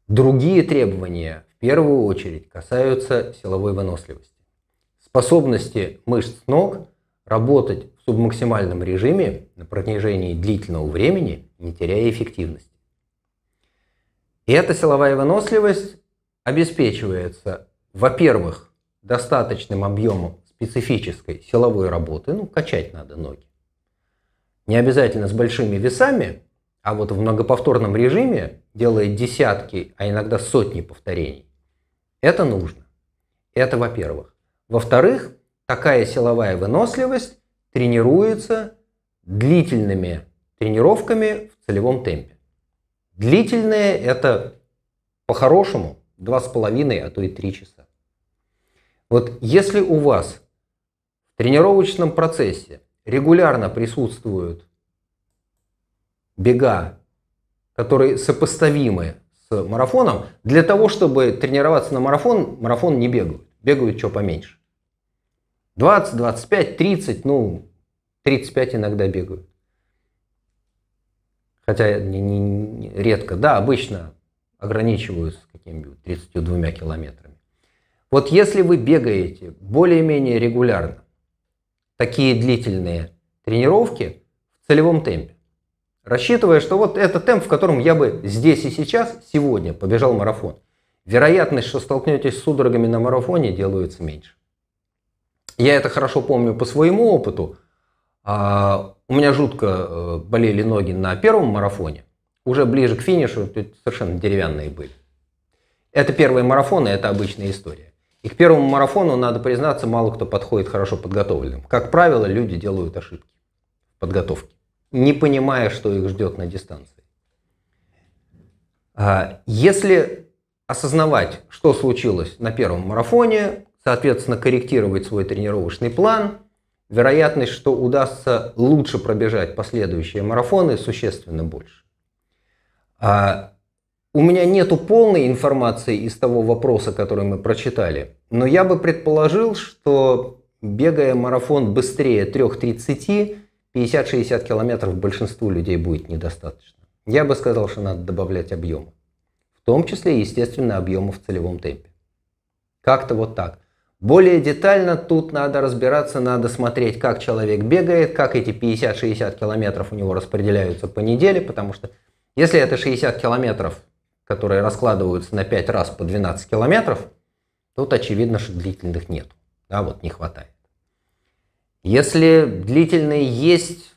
Другие требования первую очередь касаются силовой выносливости. Способности мышц ног работать в субмаксимальном режиме на протяжении длительного времени, не теряя эффективности. И эта силовая выносливость обеспечивается, во-первых, достаточным объемом специфической силовой работы, ну, качать надо ноги. Не обязательно с большими весами, а вот в многоповторном режиме, делает десятки, а иногда сотни повторений, это нужно. Это во-первых. Во-вторых, такая силовая выносливость тренируется длительными тренировками в целевом темпе. Длительные – это по-хорошему 2,5, а то и 3 часа. Вот если у вас в тренировочном процессе регулярно присутствуют бега, которые сопоставимы марафоном, для того, чтобы тренироваться на марафон, марафон не бегают. Бегают что поменьше. 20, 25, 30, ну, 35 иногда бегают. Хотя не, не, не, редко, да, обычно ограничиваются какими-нибудь 32 километрами. Вот если вы бегаете более-менее регулярно, такие длительные тренировки в целевом темпе, рассчитывая, что вот это темп, в котором я бы здесь и сейчас, сегодня побежал марафон. Вероятность, что столкнетесь с судорогами на марафоне, делается меньше. Я это хорошо помню по своему опыту. А, у меня жутко э, болели ноги на первом марафоне. Уже ближе к финишу совершенно деревянные были. Это первые марафоны, это обычная история. И к первому марафону, надо признаться, мало кто подходит хорошо подготовленным. Как правило, люди делают ошибки в подготовке не понимая, что их ждет на дистанции. А, если осознавать, что случилось на первом марафоне, соответственно, корректировать свой тренировочный план, вероятность, что удастся лучше пробежать последующие марафоны, существенно больше. А, у меня нету полной информации из того вопроса, который мы прочитали, но я бы предположил, что бегая марафон быстрее 3.30, 50-60 километров большинству людей будет недостаточно. Я бы сказал, что надо добавлять объемы. В том числе, естественно, объемы в целевом темпе. Как-то вот так. Более детально тут надо разбираться, надо смотреть, как человек бегает, как эти 50-60 километров у него распределяются по неделе, потому что если это 60 километров, которые раскладываются на 5 раз по 12 километров, тут очевидно, что длительных нет. Да, вот не хватает. Если длительные есть,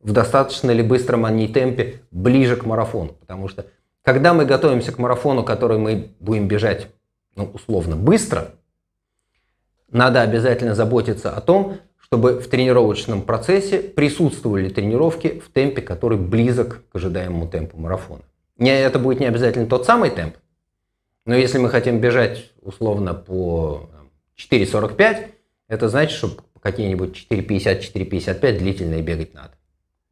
в достаточно ли быстром они темпе ближе к марафону. Потому что когда мы готовимся к марафону, который мы будем бежать, ну, условно, быстро, надо обязательно заботиться о том, чтобы в тренировочном процессе присутствовали тренировки в темпе, который близок к ожидаемому темпу марафона. Не, это будет не обязательно тот самый темп, но если мы хотим бежать условно по 4.45, это значит, что какие-нибудь 4,50, 4,55 длительные бегать надо.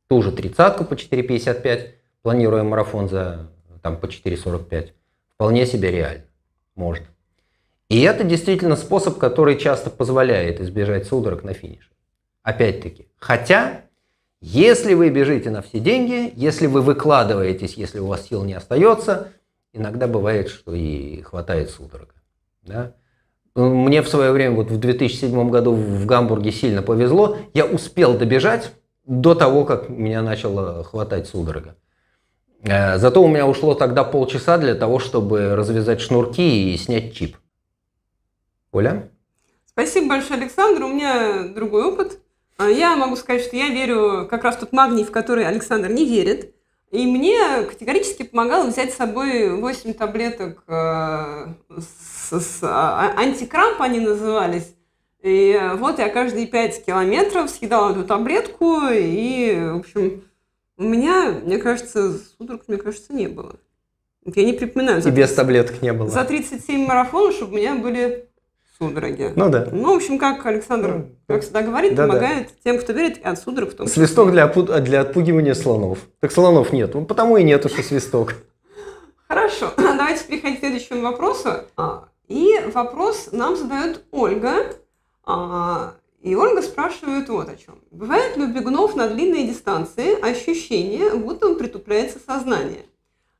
Ту же тридцатку по 4,55, планируя марафон за там, по 4,45, вполне себе реально. Можно. И это действительно способ, который часто позволяет избежать судорог на финише. Опять-таки. Хотя, если вы бежите на все деньги, если вы выкладываетесь, если у вас сил не остается, иногда бывает, что и хватает судорога. Да? Э, мне в свое время, вот в 2007 году в Гамбурге сильно повезло. Я успел добежать до того, как меня начало хватать судорога. Э, зато у меня ушло тогда полчаса для того, чтобы развязать шнурки и снять чип. Оля? Спасибо большое, Александр. У меня другой опыт. Э, я могу сказать, что я верю как раз в тот магний, в который Александр не верит. И мне категорически помогало взять с собой 8 таблеток с с, с, а, а, антикрамп они назывались. И э, вот я каждые 5 километров съедала эту таблетку, и, в общем, у меня, мне кажется, судорог, мне кажется, не было. Я не припоминаю. И без таблеток не было. За 37 марафонов, чтобы у меня были судороги. Ну да. Ну, в общем, как Александр, ну, как всегда говорит, да, помогает да. тем, кто верит, и от судорог в том числе. Свисток для, для отпугивания слонов. Так слонов нет. Ну, потому и нету, что свисток. Хорошо. Давайте переходить к следующему вопросу. А, и вопрос нам задает Ольга. А, и Ольга спрашивает вот о чем. Бывает ли у бегунов на длинные дистанции ощущение, будто притупляется сознание?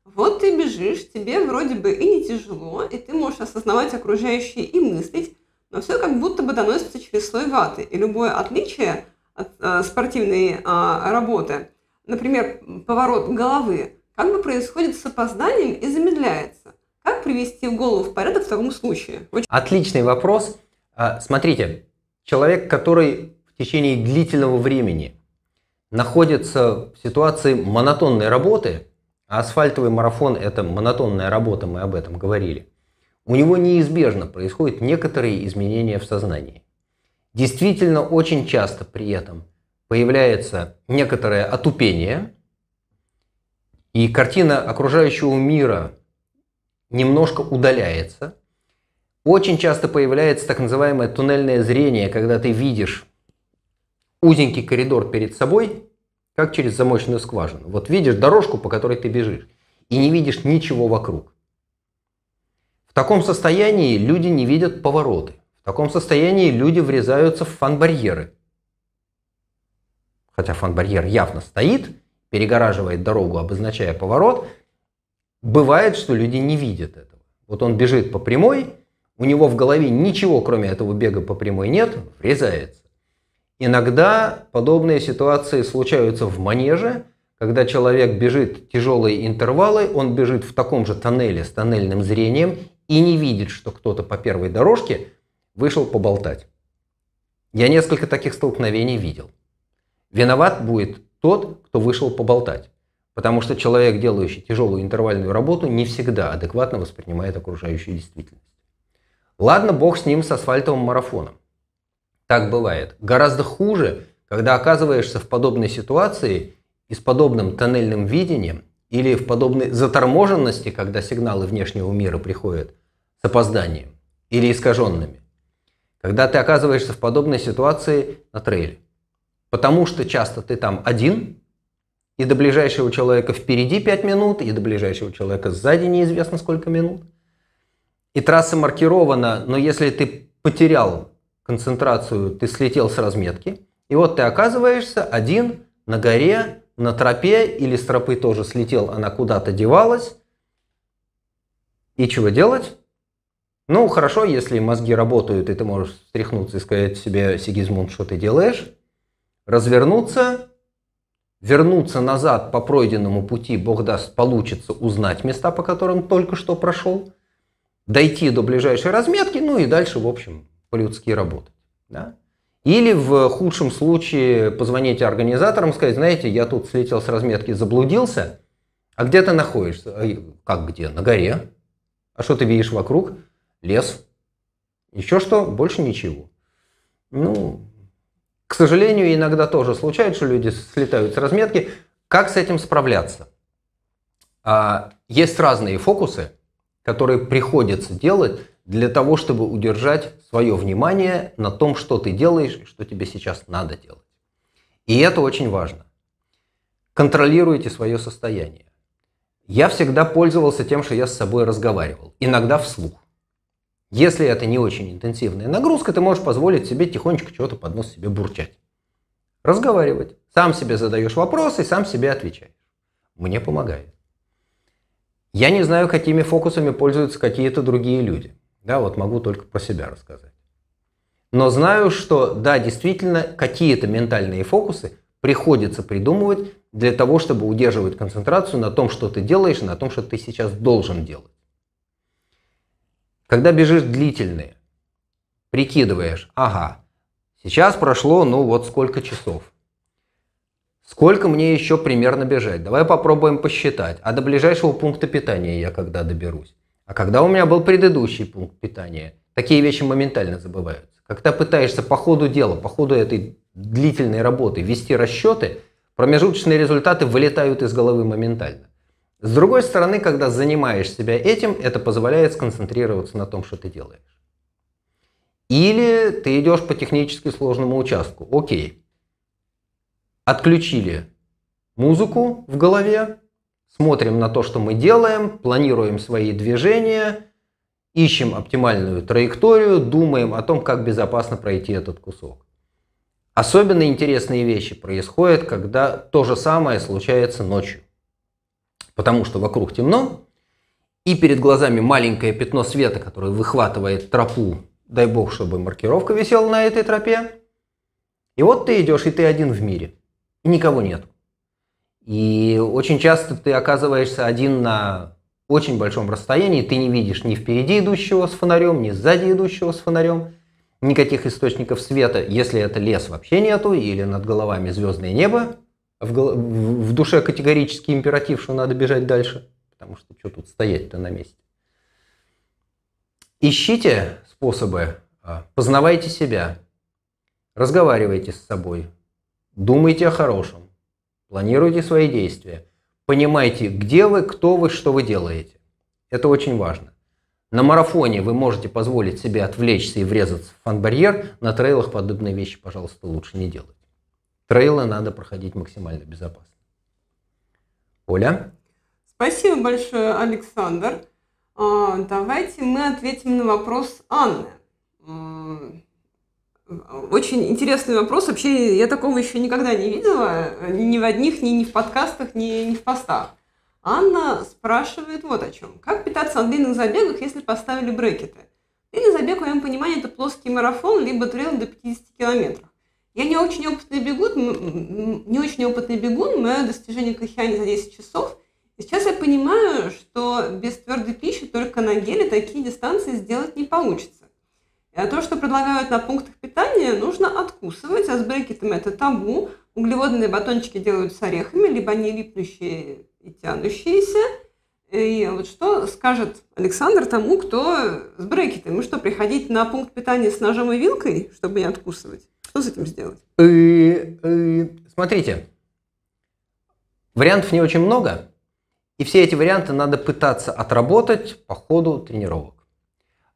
Вот ты бежишь, тебе вроде бы и не тяжело, и ты можешь осознавать окружающие и мыслить, но все как будто бы доносится через слой ваты, и любое отличие от э, спортивной э, работы, например, поворот головы, как бы происходит с опозданием и замедляется. Как привести голову в порядок в таком случае? Очень... Отличный вопрос. А, смотрите, человек, который в течение длительного времени находится в ситуации монотонной работы, а асфальтовый марафон – это монотонная работа, мы об этом говорили, у него неизбежно происходят некоторые изменения в сознании. Действительно, очень часто при этом появляется некоторое отупение, и картина окружающего мира – немножко удаляется. Очень часто появляется так называемое туннельное зрение, когда ты видишь узенький коридор перед собой, как через замочную скважину. Вот видишь дорожку, по которой ты бежишь, и не видишь ничего вокруг. В таком состоянии люди не видят повороты. В таком состоянии люди врезаются в фан-барьеры. Хотя фан-барьер явно стоит, перегораживает дорогу, обозначая поворот, Бывает, что люди не видят этого. Вот он бежит по прямой, у него в голове ничего, кроме этого бега по прямой, нет, врезается. Иногда подобные ситуации случаются в манеже, когда человек бежит тяжелые интервалы, он бежит в таком же тоннеле с тоннельным зрением и не видит, что кто-то по первой дорожке вышел поболтать. Я несколько таких столкновений видел. Виноват будет тот, кто вышел поболтать. Потому что человек, делающий тяжелую интервальную работу, не всегда адекватно воспринимает окружающую действительность. Ладно, бог с ним, с асфальтовым марафоном. Так бывает. Гораздо хуже, когда оказываешься в подобной ситуации и с подобным тоннельным видением, или в подобной заторможенности, когда сигналы внешнего мира приходят с опозданием или искаженными. Когда ты оказываешься в подобной ситуации на трейле. Потому что часто ты там один, и до ближайшего человека впереди 5 минут, и до ближайшего человека сзади неизвестно сколько минут. И трасса маркирована, но если ты потерял концентрацию, ты слетел с разметки, и вот ты оказываешься один на горе, на тропе, или с тропы тоже слетел, она куда-то девалась. И чего делать? Ну, хорошо, если мозги работают, и ты можешь встряхнуться и сказать себе, Сигизмунд, что ты делаешь? Развернуться, Вернуться назад по пройденному пути, Бог даст, получится узнать места, по которым только что прошел, дойти до ближайшей разметки, ну и дальше, в общем, по-людски работать. Да? Или в худшем случае позвонить организаторам, сказать, знаете, я тут слетел с разметки, заблудился, а где ты находишься? Как где? На горе. А что ты видишь вокруг? Лес. Еще что? Больше ничего. Ну, к сожалению, иногда тоже случается, что люди слетают с разметки. Как с этим справляться? А, есть разные фокусы, которые приходится делать для того, чтобы удержать свое внимание на том, что ты делаешь, и что тебе сейчас надо делать. И это очень важно. Контролируйте свое состояние. Я всегда пользовался тем, что я с собой разговаривал, иногда вслух. Если это не очень интенсивная нагрузка, ты можешь позволить себе тихонечко чего-то под нос себе бурчать. Разговаривать. Сам себе задаешь вопросы, сам себе отвечаешь. Мне помогает. Я не знаю, какими фокусами пользуются какие-то другие люди. Да, вот могу только про себя рассказать. Но знаю, что да, действительно, какие-то ментальные фокусы приходится придумывать для того, чтобы удерживать концентрацию на том, что ты делаешь, на том, что ты сейчас должен делать. Когда бежишь длительные, прикидываешь, ага, сейчас прошло, ну вот сколько часов. Сколько мне еще примерно бежать? Давай попробуем посчитать. А до ближайшего пункта питания я когда доберусь? А когда у меня был предыдущий пункт питания? Такие вещи моментально забываются. Когда пытаешься по ходу дела, по ходу этой длительной работы вести расчеты, промежуточные результаты вылетают из головы моментально. С другой стороны, когда занимаешь себя этим, это позволяет сконцентрироваться на том, что ты делаешь. Или ты идешь по технически сложному участку. Окей. Отключили музыку в голове, смотрим на то, что мы делаем, планируем свои движения, ищем оптимальную траекторию, думаем о том, как безопасно пройти этот кусок. Особенно интересные вещи происходят, когда то же самое случается ночью потому что вокруг темно, и перед глазами маленькое пятно света, которое выхватывает тропу, дай бог, чтобы маркировка висела на этой тропе. И вот ты идешь, и ты один в мире, и никого нет. И очень часто ты оказываешься один на очень большом расстоянии, ты не видишь ни впереди идущего с фонарем, ни сзади идущего с фонарем, никаких источников света, если это лес вообще нету, или над головами звездное небо, в, в душе категорический императив, что надо бежать дальше, потому что что тут стоять-то на месте. Ищите способы, а, познавайте себя, разговаривайте с собой, думайте о хорошем, планируйте свои действия, понимайте, где вы, кто вы, что вы делаете. Это очень важно. На марафоне вы можете позволить себе отвлечься и врезаться в фан-барьер, на трейлах подобные вещи, пожалуйста, лучше не делать трейлы надо проходить максимально безопасно. Оля? Спасибо большое, Александр. А, давайте мы ответим на вопрос Анны. А, очень интересный вопрос. Вообще, я такого еще никогда не видела. Ни в одних, ни, ни в подкастах, ни, ни в постах. Анна спрашивает вот о чем. Как питаться на длинных забегах, если поставили брекеты? Длинный забег, в моем понимании, это плоский марафон, либо трейл до 50 километров. Я не очень опытный бегун, не очень опытный бегун, мое достижение кахиани за 10 часов. И сейчас я понимаю, что без твердой пищи только на геле такие дистанции сделать не получится. А то, что предлагают на пунктах питания, нужно откусывать, а с брекетами это табу. Углеводные батончики делают с орехами, либо они липнущие и тянущиеся. И вот что скажет Александр тому, кто с брекетами, Ну что, приходить на пункт питания с ножом и вилкой, чтобы не откусывать? Что с этим сделать? Э, э, смотрите, вариантов не очень много, и все эти варианты надо пытаться отработать по ходу тренировок.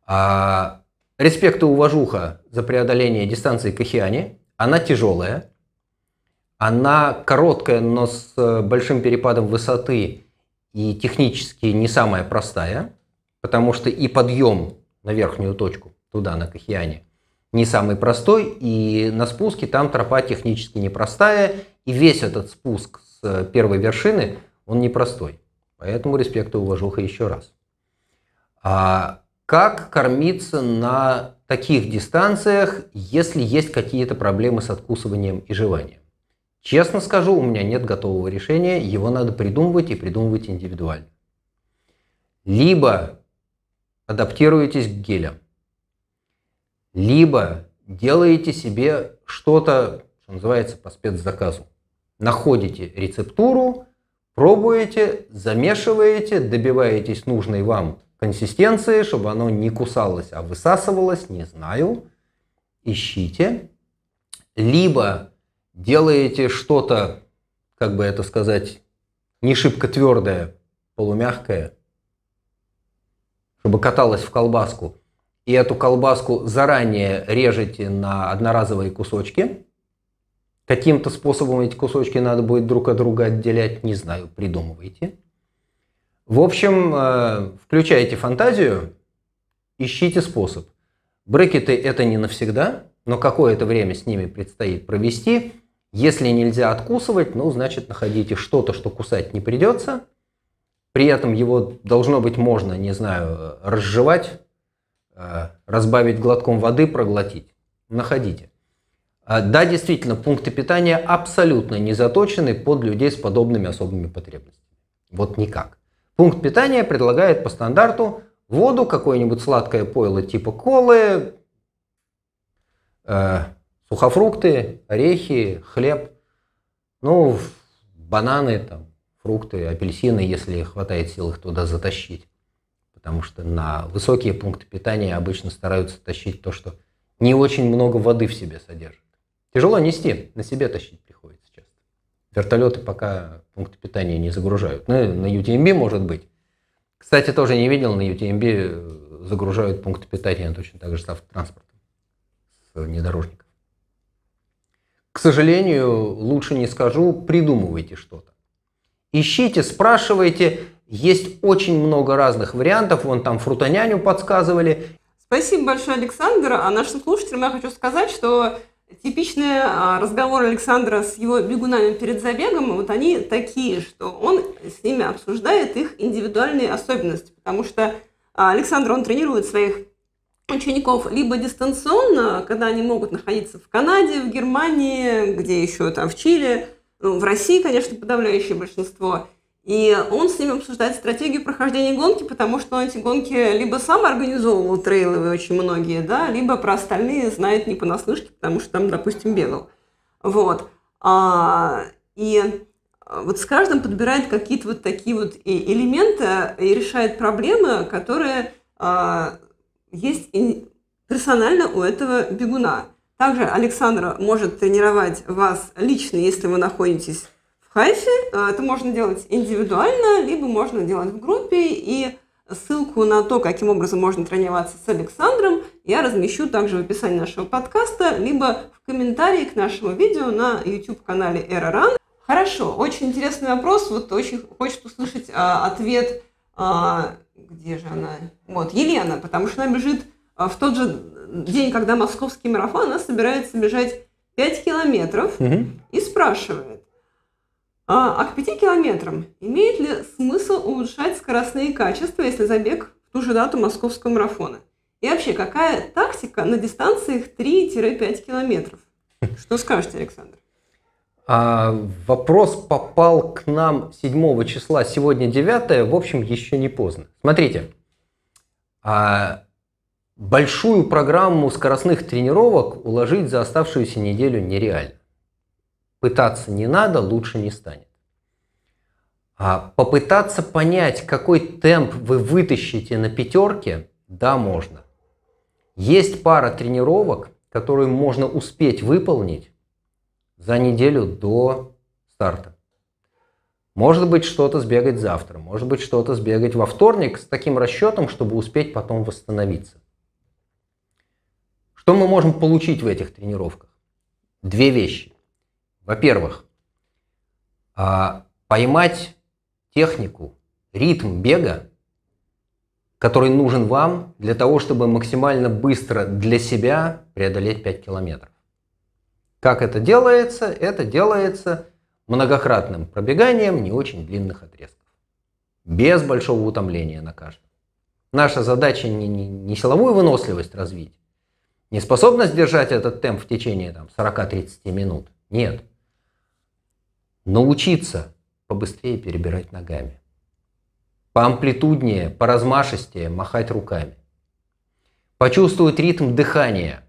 А, респект и уважуха за преодоление дистанции Кахиани. Она тяжелая, она короткая, но с э, большим перепадом высоты и технически не самая простая, потому что и подъем на верхнюю точку туда, на Кахиане, не самый простой, и на спуске там тропа технически непростая, и весь этот спуск с э, первой вершины, он непростой. Поэтому респект и уважуха еще раз. А как кормиться на таких дистанциях, если есть какие-то проблемы с откусыванием и жеванием? Честно скажу, у меня нет готового решения, его надо придумывать и придумывать индивидуально. Либо адаптируетесь к гелям либо делаете себе что-то, что называется, по спецзаказу. Находите рецептуру, пробуете, замешиваете, добиваетесь нужной вам консистенции, чтобы оно не кусалось, а высасывалось, не знаю. Ищите. Либо делаете что-то, как бы это сказать, не шибко твердое, полумягкое, чтобы каталось в колбаску и эту колбаску заранее режете на одноразовые кусочки. Каким-то способом эти кусочки надо будет друг от друга отделять, не знаю, придумывайте. В общем, э, включайте фантазию, ищите способ. Брекеты это не навсегда, но какое-то время с ними предстоит провести. Если нельзя откусывать, ну, значит, находите что-то, что кусать не придется. При этом его должно быть можно, не знаю, разжевать, Э, разбавить глотком воды, проглотить. Находите. Э, да, действительно, пункты питания абсолютно не заточены под людей с подобными особыми потребностями. Вот никак. Пункт питания предлагает по стандарту воду, какое-нибудь сладкое пойло типа колы, э, сухофрукты, орехи, хлеб, ну, бананы, там, фрукты, апельсины, если хватает сил их туда затащить потому что на высокие пункты питания обычно стараются тащить то, что не очень много воды в себе содержит. Тяжело нести, на себе тащить приходится часто. Вертолеты пока пункты питания не загружают. Ну, на UTMB эм может быть. Кстати, тоже не видел, на UTMB эм э, загружают пункты питания точно так же с автотранспортом, с внедорожником. К сожалению, лучше не скажу, придумывайте что-то. Ищите, спрашивайте, есть очень много разных вариантов. Вон там фрутоняню подсказывали. Спасибо большое, Александр. А нашим слушателям я хочу сказать, что типичные а, разговоры Александра с его бегунами перед забегом, вот они такие, что он с ними обсуждает их индивидуальные особенности, потому что а, Александр, он тренирует своих учеников либо дистанционно, когда они могут находиться в Канаде, в Германии, где еще там, в Чили, ну, в России, конечно, подавляющее большинство – и он с ними обсуждает стратегию прохождения гонки, потому что он эти гонки либо сам организовывал трейловые очень многие, да, либо про остальные знает не понаслышке, потому что там, допустим, бегал. Вот. А, и э, вот с каждым подбирает какие-то вот такие вот элементы э, и решает проблемы, которые а, есть персонально у этого бегуна. Также Александр может тренировать вас лично, если вы находитесь хайфе. Э, это можно делать индивидуально, либо можно делать в группе. И ссылку на то, каким образом можно тренироваться с Александром, я размещу также в описании нашего подкаста, либо в комментарии к нашему видео на YouTube-канале Эроран. Хорошо, очень интересный вопрос. Вот очень хочет услышать а, ответ, а, где же она? Вот, Елена, потому что она бежит а, в тот же день, когда московский марафон, она собирается бежать 5 километров угу. и спрашивает, а, а к 5 километрам имеет ли смысл улучшать скоростные качества, если забег в ту же дату московского марафона? И вообще, какая тактика на дистанциях 3-5 километров? Что скажете, Александр? А, вопрос попал к нам 7 числа, сегодня 9, в общем, еще не поздно. Смотрите, а, большую программу скоростных тренировок уложить за оставшуюся неделю нереально пытаться не надо, лучше не станет. А попытаться понять, какой темп вы вытащите на пятерке, да, можно. Есть пара тренировок, которую можно успеть выполнить за неделю до старта. Может быть, что-то сбегать завтра, может быть, что-то сбегать во вторник с таким расчетом, чтобы успеть потом восстановиться. Что мы можем получить в этих тренировках? Две вещи. Во-первых, а, поймать технику, ритм бега, который нужен вам для того, чтобы максимально быстро для себя преодолеть 5 километров. Как это делается? Это делается многократным пробеганием не очень длинных отрезков. Без большого утомления на каждом. Наша задача не, не, не силовую выносливость развить, не способность держать этот темп в течение там, 40-30 минут. Нет научиться побыстрее перебирать ногами, поамплитуднее, поразмашистее махать руками, почувствовать ритм дыхания,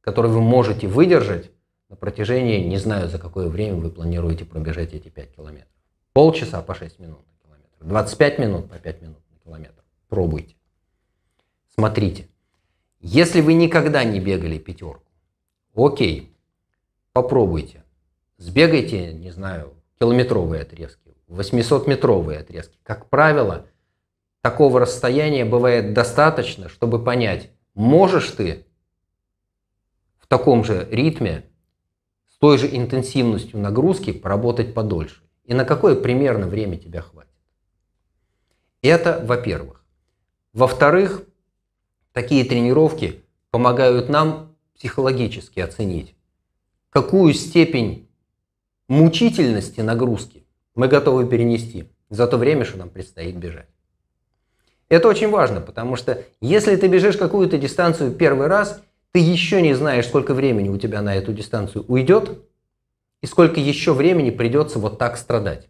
который вы можете выдержать на протяжении, не знаю, за какое время вы планируете пробежать эти 5 километров. Полчаса по 6 минут на километр, 25 минут по 5 минут на километр. Пробуйте. Смотрите. Если вы никогда не бегали пятерку, окей, попробуйте. Сбегайте, не знаю, километровые отрезки, 800-метровые отрезки. Как правило, такого расстояния бывает достаточно, чтобы понять, можешь ты в таком же ритме, с той же интенсивностью нагрузки поработать подольше. И на какое примерно время тебя хватит. Это во-первых. Во-вторых, такие тренировки помогают нам психологически оценить, какую степень мучительности нагрузки мы готовы перенести за то время, что нам предстоит бежать. Это очень важно, потому что если ты бежишь какую-то дистанцию первый раз, ты еще не знаешь, сколько времени у тебя на эту дистанцию уйдет и сколько еще времени придется вот так страдать.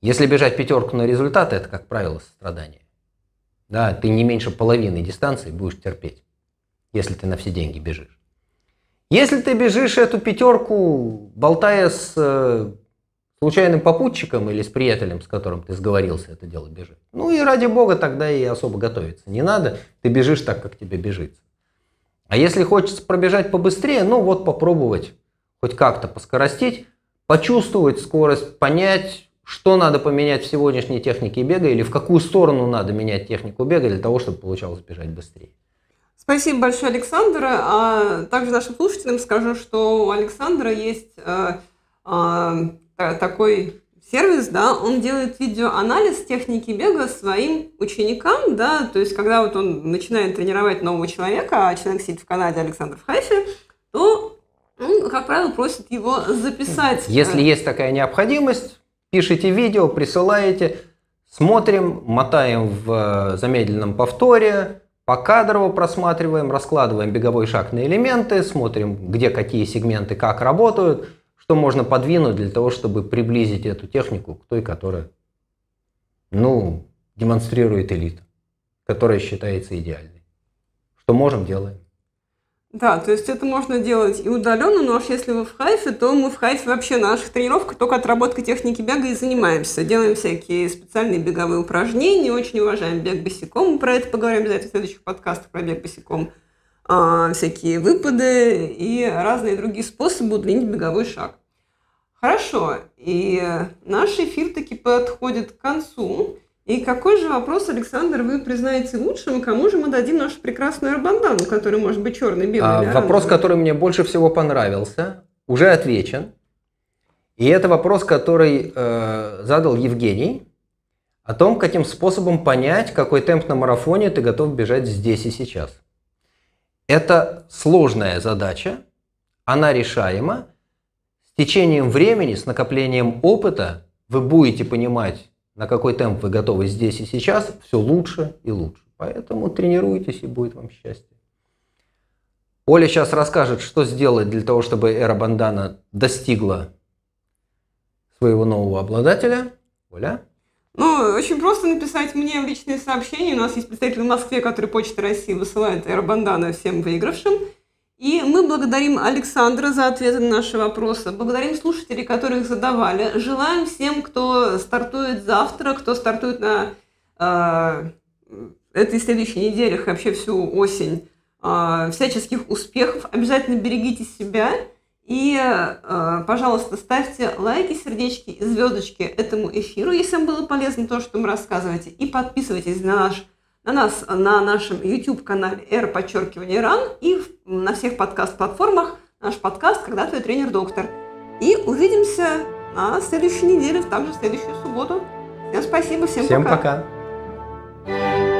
Если бежать пятерку на результат, это, как правило, страдание. Да, ты не меньше половины дистанции будешь терпеть, если ты на все деньги бежишь. Если ты бежишь эту пятерку, болтая с э, случайным попутчиком или с приятелем, с которым ты сговорился это дело бежать, ну и ради бога тогда и особо готовиться не надо, ты бежишь так, как тебе бежится. А если хочется пробежать побыстрее, ну вот попробовать хоть как-то поскоростить, почувствовать скорость, понять, что надо поменять в сегодняшней технике бега или в какую сторону надо менять технику бега для того, чтобы получалось бежать быстрее. Спасибо большое, Александра. А также нашим слушателям скажу, что у Александра есть а, а, такой сервис, да, он делает видеоанализ техники бега своим ученикам, да, то есть когда вот он начинает тренировать нового человека, а человек сидит в Канаде, Александр в Хайфе, то он, как правило, просит его записать. Э, Если есть такая необходимость, пишите видео, присылаете, смотрим, мотаем в замедленном повторе, Покадрово просматриваем, раскладываем беговой шаг на элементы, смотрим, где какие сегменты как работают, что можно подвинуть для того, чтобы приблизить эту технику к той, которая, ну, демонстрирует элита, которая считается идеальной. Что можем, делаем. Да, то есть это можно делать и удаленно, но уж если вы в хайфе, то мы в хайфе вообще наша тренировка только отработка техники бега и занимаемся. Делаем всякие специальные беговые упражнения, очень уважаем бег босиком, мы про это поговорим обязательно в следующих подкастах про бег босиком. А, всякие выпады и разные другие способы удлинить беговой шаг. Хорошо, и наш эфир таки подходит к концу. И какой же вопрос, Александр, вы признаете лучшим, кому же мы дадим нашу прекрасную Рабандану, который может быть черный, белый? А, вопрос, который мне больше всего понравился, уже отвечен. И это вопрос, который э, задал Евгений о том, каким способом понять, какой темп на марафоне ты готов бежать здесь и сейчас. Это сложная задача, она решаема. С течением времени, с накоплением опыта вы будете понимать, на какой темп вы готовы здесь и сейчас, все лучше и лучше. Поэтому тренируйтесь, и будет вам счастье. Оля сейчас расскажет, что сделать для того, чтобы эра бандана достигла своего нового обладателя. Оля? Ну, очень просто написать мне в личные сообщения. У нас есть представитель в Москве, который Почта России высылает эра бандана всем выигравшим. И мы благодарим Александра за ответы на наши вопросы, благодарим слушателей, которые их задавали. Желаем всем, кто стартует завтра, кто стартует на э, этой следующей неделе, вообще всю осень, э, всяческих успехов. Обязательно берегите себя и, э, пожалуйста, ставьте лайки, сердечки и звездочки этому эфиру, если вам было полезно то, что мы рассказываете, и подписывайтесь на наш канал на нас, на нашем YouTube-канале R, подчеркивание Иран, и на всех подкаст-платформах наш подкаст «Когда твой тренер доктор». И увидимся на следующей неделе, там же следующую субботу. Всем спасибо, всем, всем пока. пока.